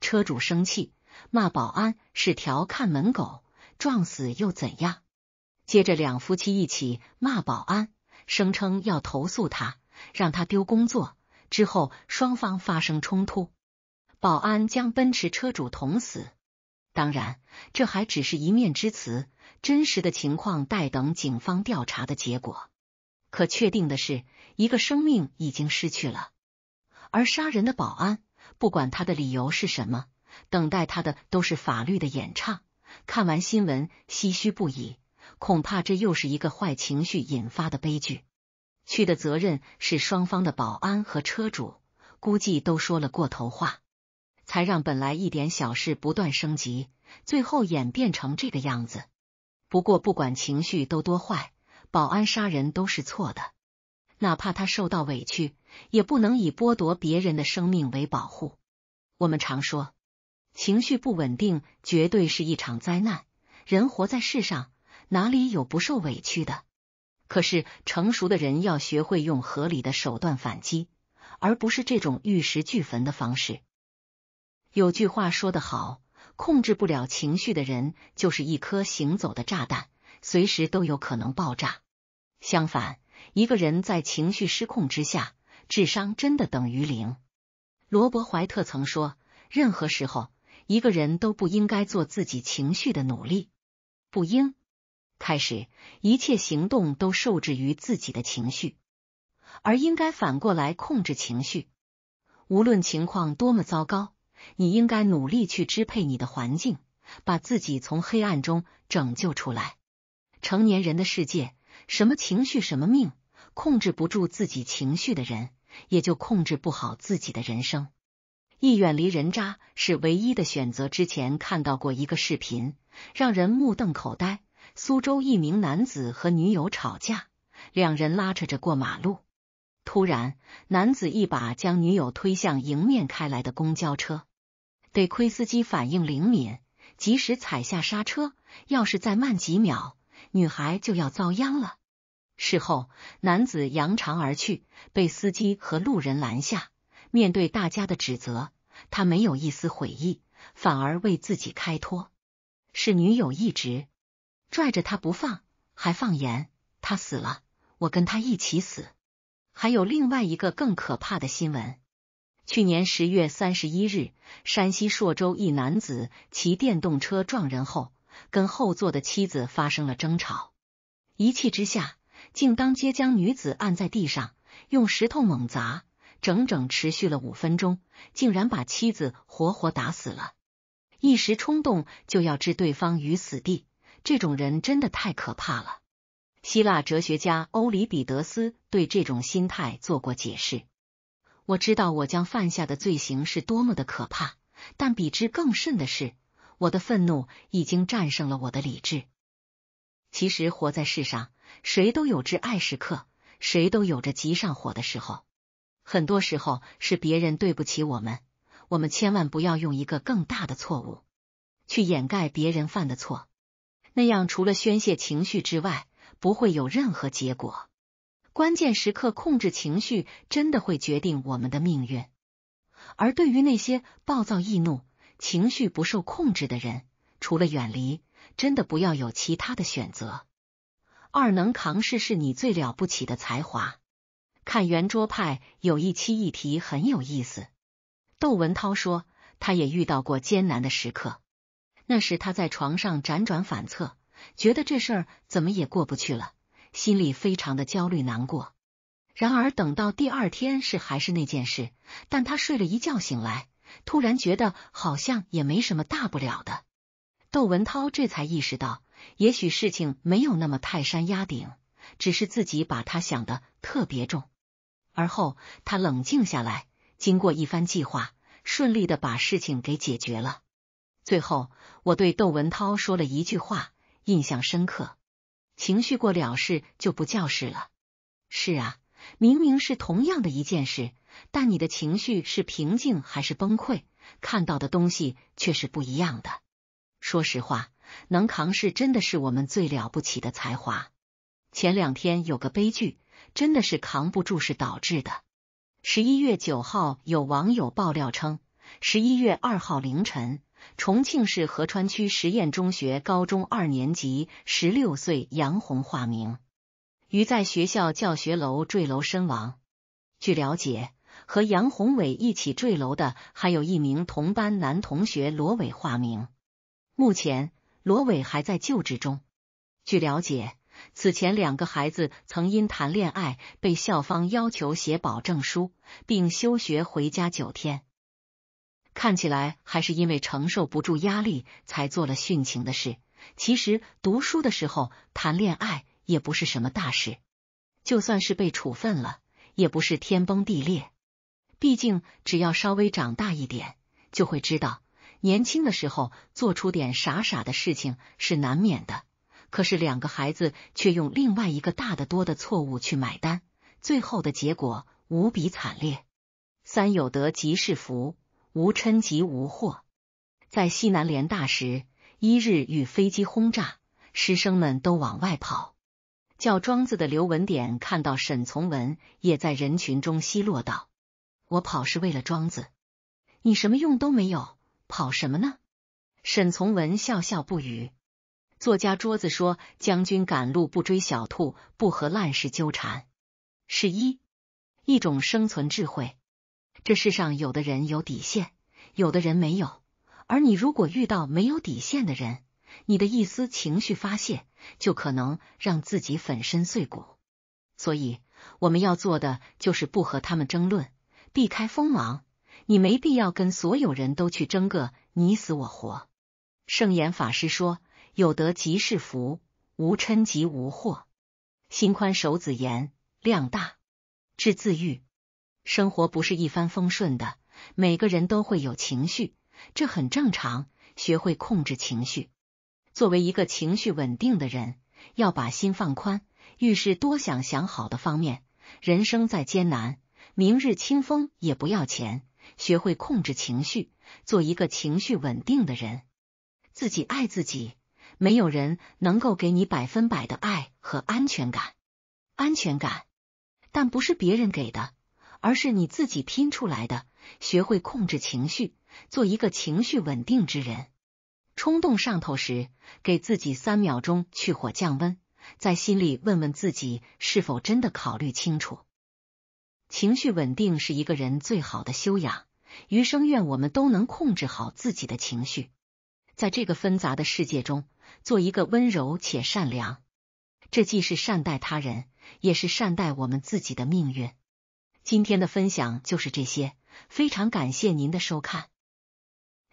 车主生气骂保安是条看门狗，撞死又怎样？接着两夫妻一起骂保安，声称要投诉他，让他丢工作。之后双方发生冲突，保安将奔驰车主捅死。当然，这还只是一面之词，真实的情况待等警方调查的结果。可确定的是，一个生命已经失去了。而杀人的保安，不管他的理由是什么，等待他的都是法律的演唱。看完新闻，唏嘘不已。恐怕这又是一个坏情绪引发的悲剧。去的责任是双方的保安和车主，估计都说了过头话，才让本来一点小事不断升级，最后演变成这个样子。不过，不管情绪都多坏，保安杀人都是错的，哪怕他受到委屈。也不能以剥夺别人的生命为保护。我们常说，情绪不稳定绝对是一场灾难。人活在世上，哪里有不受委屈的？可是成熟的人要学会用合理的手段反击，而不是这种玉石俱焚的方式。有句话说得好，控制不了情绪的人就是一颗行走的炸弹，随时都有可能爆炸。相反，一个人在情绪失控之下。智商真的等于零？罗伯怀特曾说：“任何时候，一个人都不应该做自己情绪的努力，不应开始一切行动都受制于自己的情绪，而应该反过来控制情绪。无论情况多么糟糕，你应该努力去支配你的环境，把自己从黑暗中拯救出来。成年人的世界，什么情绪什么命，控制不住自己情绪的人。”也就控制不好自己的人生，一远离人渣是唯一的选择。之前看到过一个视频，让人目瞪口呆。苏州一名男子和女友吵架，两人拉扯着过马路，突然男子一把将女友推向迎面开来的公交车，得亏司机反应灵敏，及时踩下刹车，要是再慢几秒，女孩就要遭殃了。事后，男子扬长而去，被司机和路人拦下。面对大家的指责，他没有一丝悔意，反而为自己开脱：“是女友一直拽着他不放，还放言他死了，我跟他一起死。”还有另外一个更可怕的新闻：去年十月三十一日，山西朔州一男子骑电动车撞人后，跟后座的妻子发生了争吵，一气之下。竟当街将女子按在地上，用石头猛砸，整整持续了五分钟，竟然把妻子活活打死了。一时冲动就要置对方于死地，这种人真的太可怕了。希腊哲学家欧里彼得斯对这种心态做过解释。我知道我将犯下的罪行是多么的可怕，但比之更甚的是，我的愤怒已经战胜了我的理智。其实活在世上。谁都有挚爱时刻，谁都有着急上火的时候。很多时候是别人对不起我们，我们千万不要用一个更大的错误去掩盖别人犯的错，那样除了宣泄情绪之外，不会有任何结果。关键时刻控制情绪，真的会决定我们的命运。而对于那些暴躁易怒、情绪不受控制的人，除了远离，真的不要有其他的选择。二能扛事是你最了不起的才华。看圆桌派有一期议题很有意思。窦文涛说，他也遇到过艰难的时刻，那时他在床上辗转反侧，觉得这事怎么也过不去了，心里非常的焦虑难过。然而等到第二天是还是那件事，但他睡了一觉醒来，突然觉得好像也没什么大不了的。窦文涛这才意识到。也许事情没有那么泰山压顶，只是自己把他想的特别重。而后他冷静下来，经过一番计划，顺利的把事情给解决了。最后，我对窦文涛说了一句话，印象深刻：情绪过了事就不叫事了。是啊，明明是同样的一件事，但你的情绪是平静还是崩溃，看到的东西却是不一样的。说实话。能扛事真的是我们最了不起的才华。前两天有个悲剧，真的是扛不住是导致的。十一月九号，有网友爆料称，十一月二号凌晨，重庆市合川区实验中学高中二年级十六岁杨红（化名）于在学校教学楼坠楼身亡。据了解，和杨红伟一起坠楼的还有一名同班男同学罗伟（化名）。目前。罗伟还在救治中。据了解，此前两个孩子曾因谈恋爱被校方要求写保证书，并休学回家九天。看起来还是因为承受不住压力才做了殉情的事。其实读书的时候谈恋爱也不是什么大事，就算是被处分了，也不是天崩地裂。毕竟只要稍微长大一点，就会知道。年轻的时候做出点傻傻的事情是难免的，可是两个孩子却用另外一个大得多的错误去买单，最后的结果无比惨烈。三有德即是福，无嗔即无祸。在西南联大时，一日遇飞机轰炸，师生们都往外跑。叫庄子的刘文典看到沈从文也在人群中奚落道：“我跑是为了庄子，你什么用都没有。”跑什么呢？沈从文笑笑不语。作家桌子说：“将军赶路不追小兔，不和烂事纠缠，是一一种生存智慧。这世上有的人有底线，有的人没有。而你如果遇到没有底线的人，你的一丝情绪发泄，就可能让自己粉身碎骨。所以我们要做的就是不和他们争论，避开锋芒。”你没必要跟所有人都去争个你死我活。圣严法师说：“有德即是福，无嗔即无祸。心宽手子严，量大治自愈。生活不是一帆风顺的，每个人都会有情绪，这很正常。学会控制情绪，作为一个情绪稳定的人，要把心放宽，遇事多想想好的方面。人生再艰难，明日清风也不要钱。”学会控制情绪，做一个情绪稳定的人。自己爱自己，没有人能够给你百分百的爱和安全感。安全感，但不是别人给的，而是你自己拼出来的。学会控制情绪，做一个情绪稳定之人。冲动上头时，给自己三秒钟去火降温，在心里问问自己是否真的考虑清楚。情绪稳定是一个人最好的修养，余生愿我们都能控制好自己的情绪，在这个纷杂的世界中做一个温柔且善良。这既是善待他人，也是善待我们自己的命运。今天的分享就是这些，非常感谢您的收看。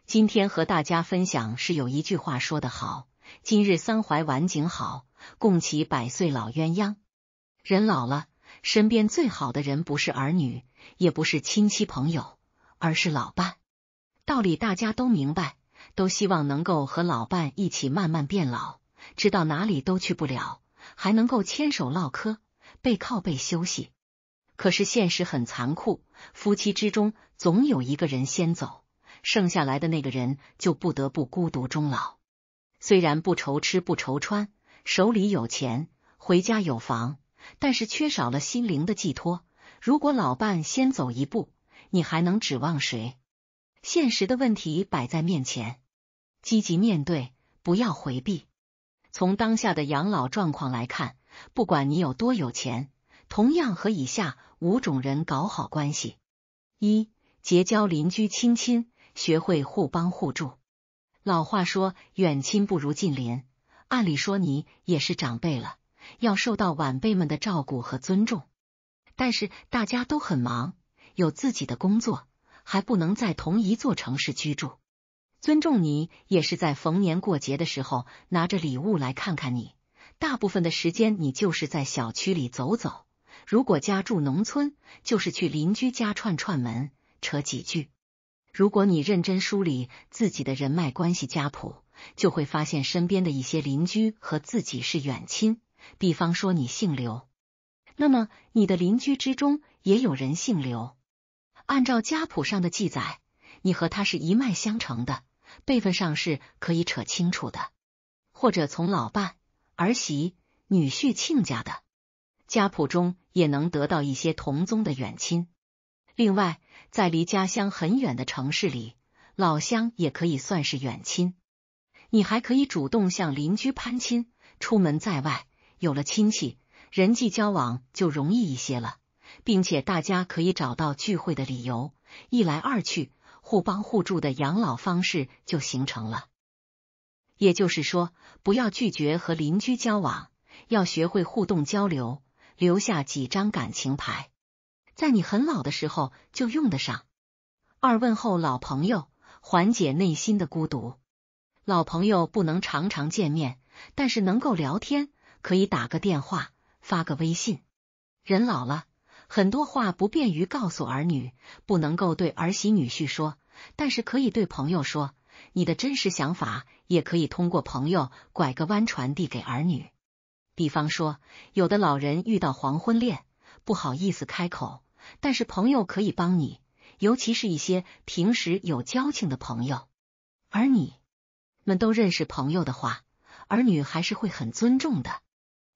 今天和大家分享是有一句话说得好：“今日三槐晚景好，共起百岁老鸳鸯。”人老了。身边最好的人不是儿女，也不是亲戚朋友，而是老伴。道理大家都明白，都希望能够和老伴一起慢慢变老，直到哪里都去不了，还能够牵手唠嗑，背靠背休息。可是现实很残酷，夫妻之中总有一个人先走，剩下来的那个人就不得不孤独终老。虽然不愁吃不愁穿，手里有钱，回家有房。但是缺少了心灵的寄托。如果老伴先走一步，你还能指望谁？现实的问题摆在面前，积极面对，不要回避。从当下的养老状况来看，不管你有多有钱，同样和以下五种人搞好关系：一、结交邻居亲亲，学会互帮互助。老话说远亲不如近邻，按理说你也是长辈了。要受到晚辈们的照顾和尊重，但是大家都很忙，有自己的工作，还不能在同一座城市居住。尊重你也是在逢年过节的时候拿着礼物来看看你。大部分的时间你就是在小区里走走，如果家住农村，就是去邻居家串串门，扯几句。如果你认真梳理自己的人脉关系、家谱，就会发现身边的一些邻居和自己是远亲。比方说你姓刘，那么你的邻居之中也有人姓刘。按照家谱上的记载，你和他是一脉相承的，辈分上是可以扯清楚的。或者从老伴、儿媳、女婿、亲家的家谱中也能得到一些同宗的远亲。另外，在离家乡很远的城市里，老乡也可以算是远亲。你还可以主动向邻居攀亲，出门在外。有了亲戚，人际交往就容易一些了，并且大家可以找到聚会的理由，一来二去，互帮互助的养老方式就形成了。也就是说，不要拒绝和邻居交往，要学会互动交流，留下几张感情牌，在你很老的时候就用得上。二问候老朋友，缓解内心的孤独。老朋友不能常常见面，但是能够聊天。可以打个电话，发个微信。人老了很多话不便于告诉儿女，不能够对儿媳女婿说，但是可以对朋友说。你的真实想法也可以通过朋友拐个弯传递给儿女。比方说，有的老人遇到黄昏恋，不好意思开口，但是朋友可以帮你，尤其是一些平时有交情的朋友。而你们都认识朋友的话，儿女还是会很尊重的。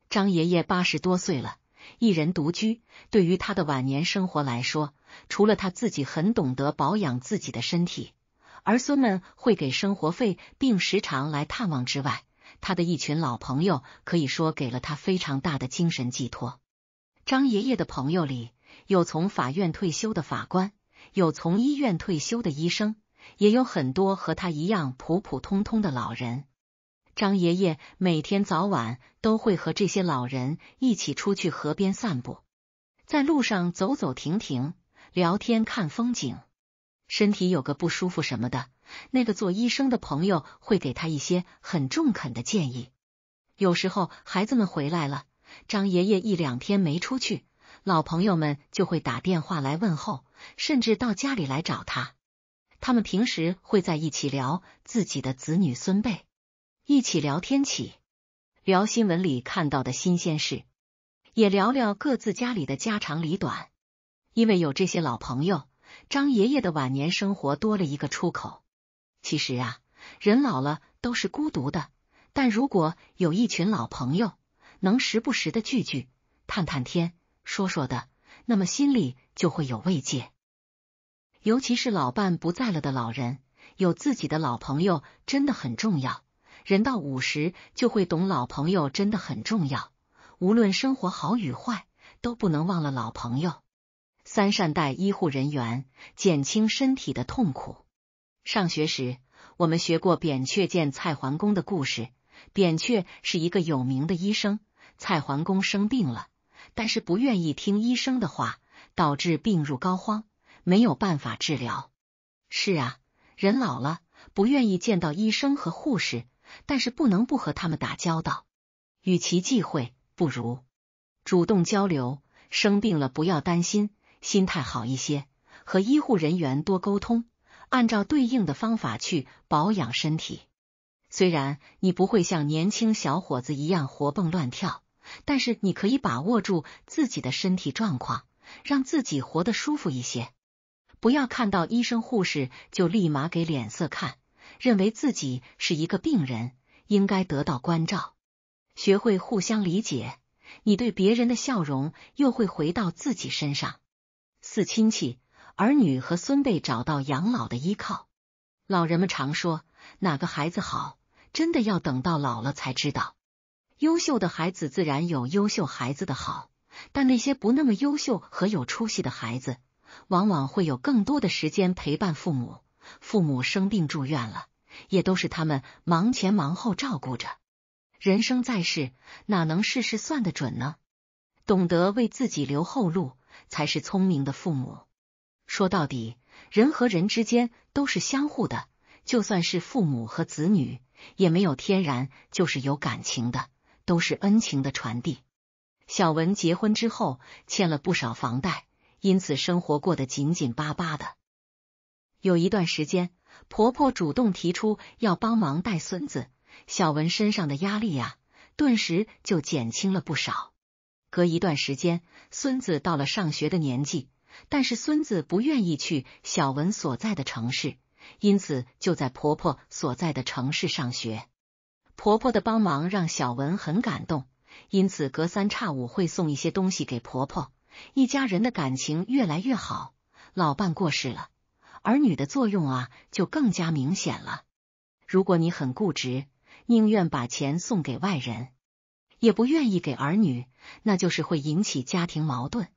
张爷爷八十多岁了，一人独居。对于他的晚年生活来说，除了他自己很懂得保养自己的身体，儿孙们会给生活费，并时常来探望之外，他的一群老朋友可以说给了他非常大的精神寄托。张爷爷的朋友里有从法院退休的法官，有从医院退休的医生，也有很多和他一样普普通通的老人。张爷爷每天早晚都会和这些老人一起出去河边散步，在路上走走停停，聊天看风景。身体有个不舒服什么的，那个做医生的朋友会给他一些很中肯的建议。有时候孩子们回来了，张爷爷一两天没出去，老朋友们就会打电话来问候，甚至到家里来找他。他们平时会在一起聊自己的子女孙辈。一起聊天起，聊新闻里看到的新鲜事，也聊聊各自家里的家长里短。因为有这些老朋友，张爷爷的晚年生活多了一个出口。其实啊，人老了都是孤独的，但如果有一群老朋友，能时不时的聚聚、谈谈天、说说的，那么心里就会有慰藉。尤其是老伴不在了的老人，有自己的老朋友真的很重要。人到五十就会懂，老朋友真的很重要。无论生活好与坏，都不能忘了老朋友。三善待医护人员，减轻身体的痛苦。上学时，我们学过扁鹊见蔡桓公的故事。扁鹊是一个有名的医生，蔡桓公生病了，但是不愿意听医生的话，导致病入膏肓，没有办法治疗。是啊，人老了，不愿意见到医生和护士。但是不能不和他们打交道，与其忌讳，不如主动交流。生病了不要担心，心态好一些，和医护人员多沟通，按照对应的方法去保养身体。虽然你不会像年轻小伙子一样活蹦乱跳，但是你可以把握住自己的身体状况，让自己活得舒服一些。不要看到医生护士就立马给脸色看。认为自己是一个病人，应该得到关照，学会互相理解。你对别人的笑容，又会回到自己身上。四亲戚、儿女和孙辈找到养老的依靠。老人们常说：“哪个孩子好，真的要等到老了才知道。”优秀的孩子自然有优秀孩子的好，但那些不那么优秀和有出息的孩子，往往会有更多的时间陪伴父母。父母生病住院了，也都是他们忙前忙后照顾着。人生在世，哪能事事算得准呢？懂得为自己留后路，才是聪明的父母。说到底，人和人之间都是相互的，就算是父母和子女，也没有天然就是有感情的，都是恩情的传递。小文结婚之后欠了不少房贷，因此生活过得紧紧巴巴的。有一段时间，婆婆主动提出要帮忙带孙子，小文身上的压力呀，顿时就减轻了不少。隔一段时间，孙子到了上学的年纪，但是孙子不愿意去小文所在的城市，因此就在婆婆所在的城市上学。婆婆的帮忙让小文很感动，因此隔三差五会送一些东西给婆婆。一家人的感情越来越好。老伴过世了。儿女的作用啊，就更加明显了。如果你很固执，宁愿把钱送给外人，也不愿意给儿女，那就是会引起家庭矛盾。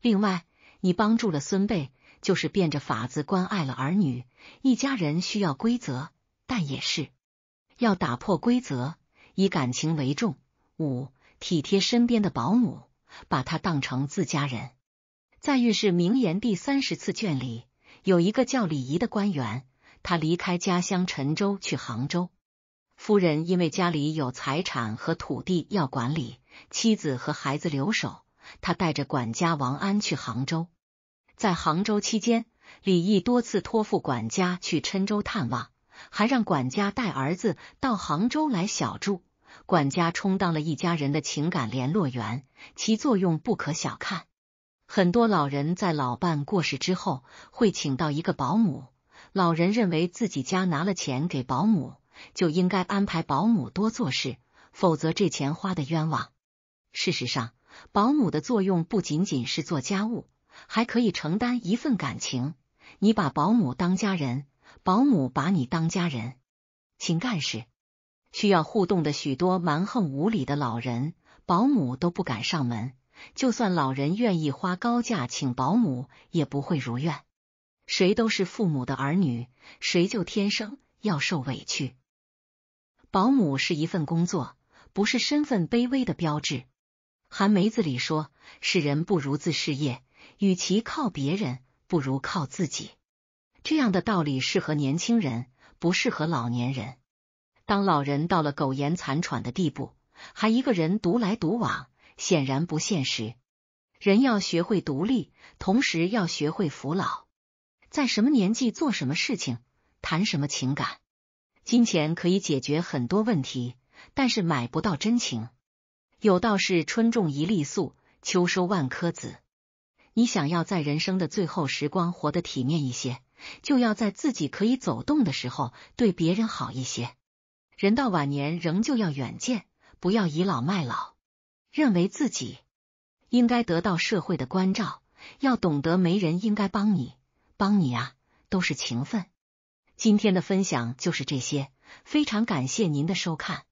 另外，你帮助了孙辈，就是变着法子关爱了儿女。一家人需要规则，但也是要打破规则，以感情为重。五、体贴身边的保姆，把她当成自家人。在《浴室名言》第三十次卷里。有一个叫李仪的官员，他离开家乡陈州去杭州。夫人因为家里有财产和土地要管理，妻子和孩子留守，他带着管家王安去杭州。在杭州期间，李毅多次托付管家去郴州探望，还让管家带儿子到杭州来小住。管家充当了一家人的情感联络员，其作用不可小看。很多老人在老伴过世之后，会请到一个保姆。老人认为自己家拿了钱给保姆，就应该安排保姆多做事，否则这钱花的冤枉。事实上，保姆的作用不仅仅是做家务，还可以承担一份感情。你把保姆当家人，保姆把你当家人，请干事。需要互动的许多蛮横无理的老人，保姆都不敢上门。就算老人愿意花高价请保姆，也不会如愿。谁都是父母的儿女，谁就天生要受委屈。保姆是一份工作，不是身份卑微的标志。韩梅子里说：“是人不如自事业，与其靠别人，不如靠自己。”这样的道理适合年轻人，不适合老年人。当老人到了苟延残喘的地步，还一个人独来独往。显然不现实。人要学会独立，同时要学会服老。在什么年纪做什么事情，谈什么情感。金钱可以解决很多问题，但是买不到真情。有道是“春种一粒粟，秋收万颗子”。你想要在人生的最后时光活得体面一些，就要在自己可以走动的时候对别人好一些。人到晚年，仍旧要远见，不要倚老卖老。认为自己应该得到社会的关照，要懂得没人应该帮你，帮你啊，都是情分。今天的分享就是这些，非常感谢您的收看。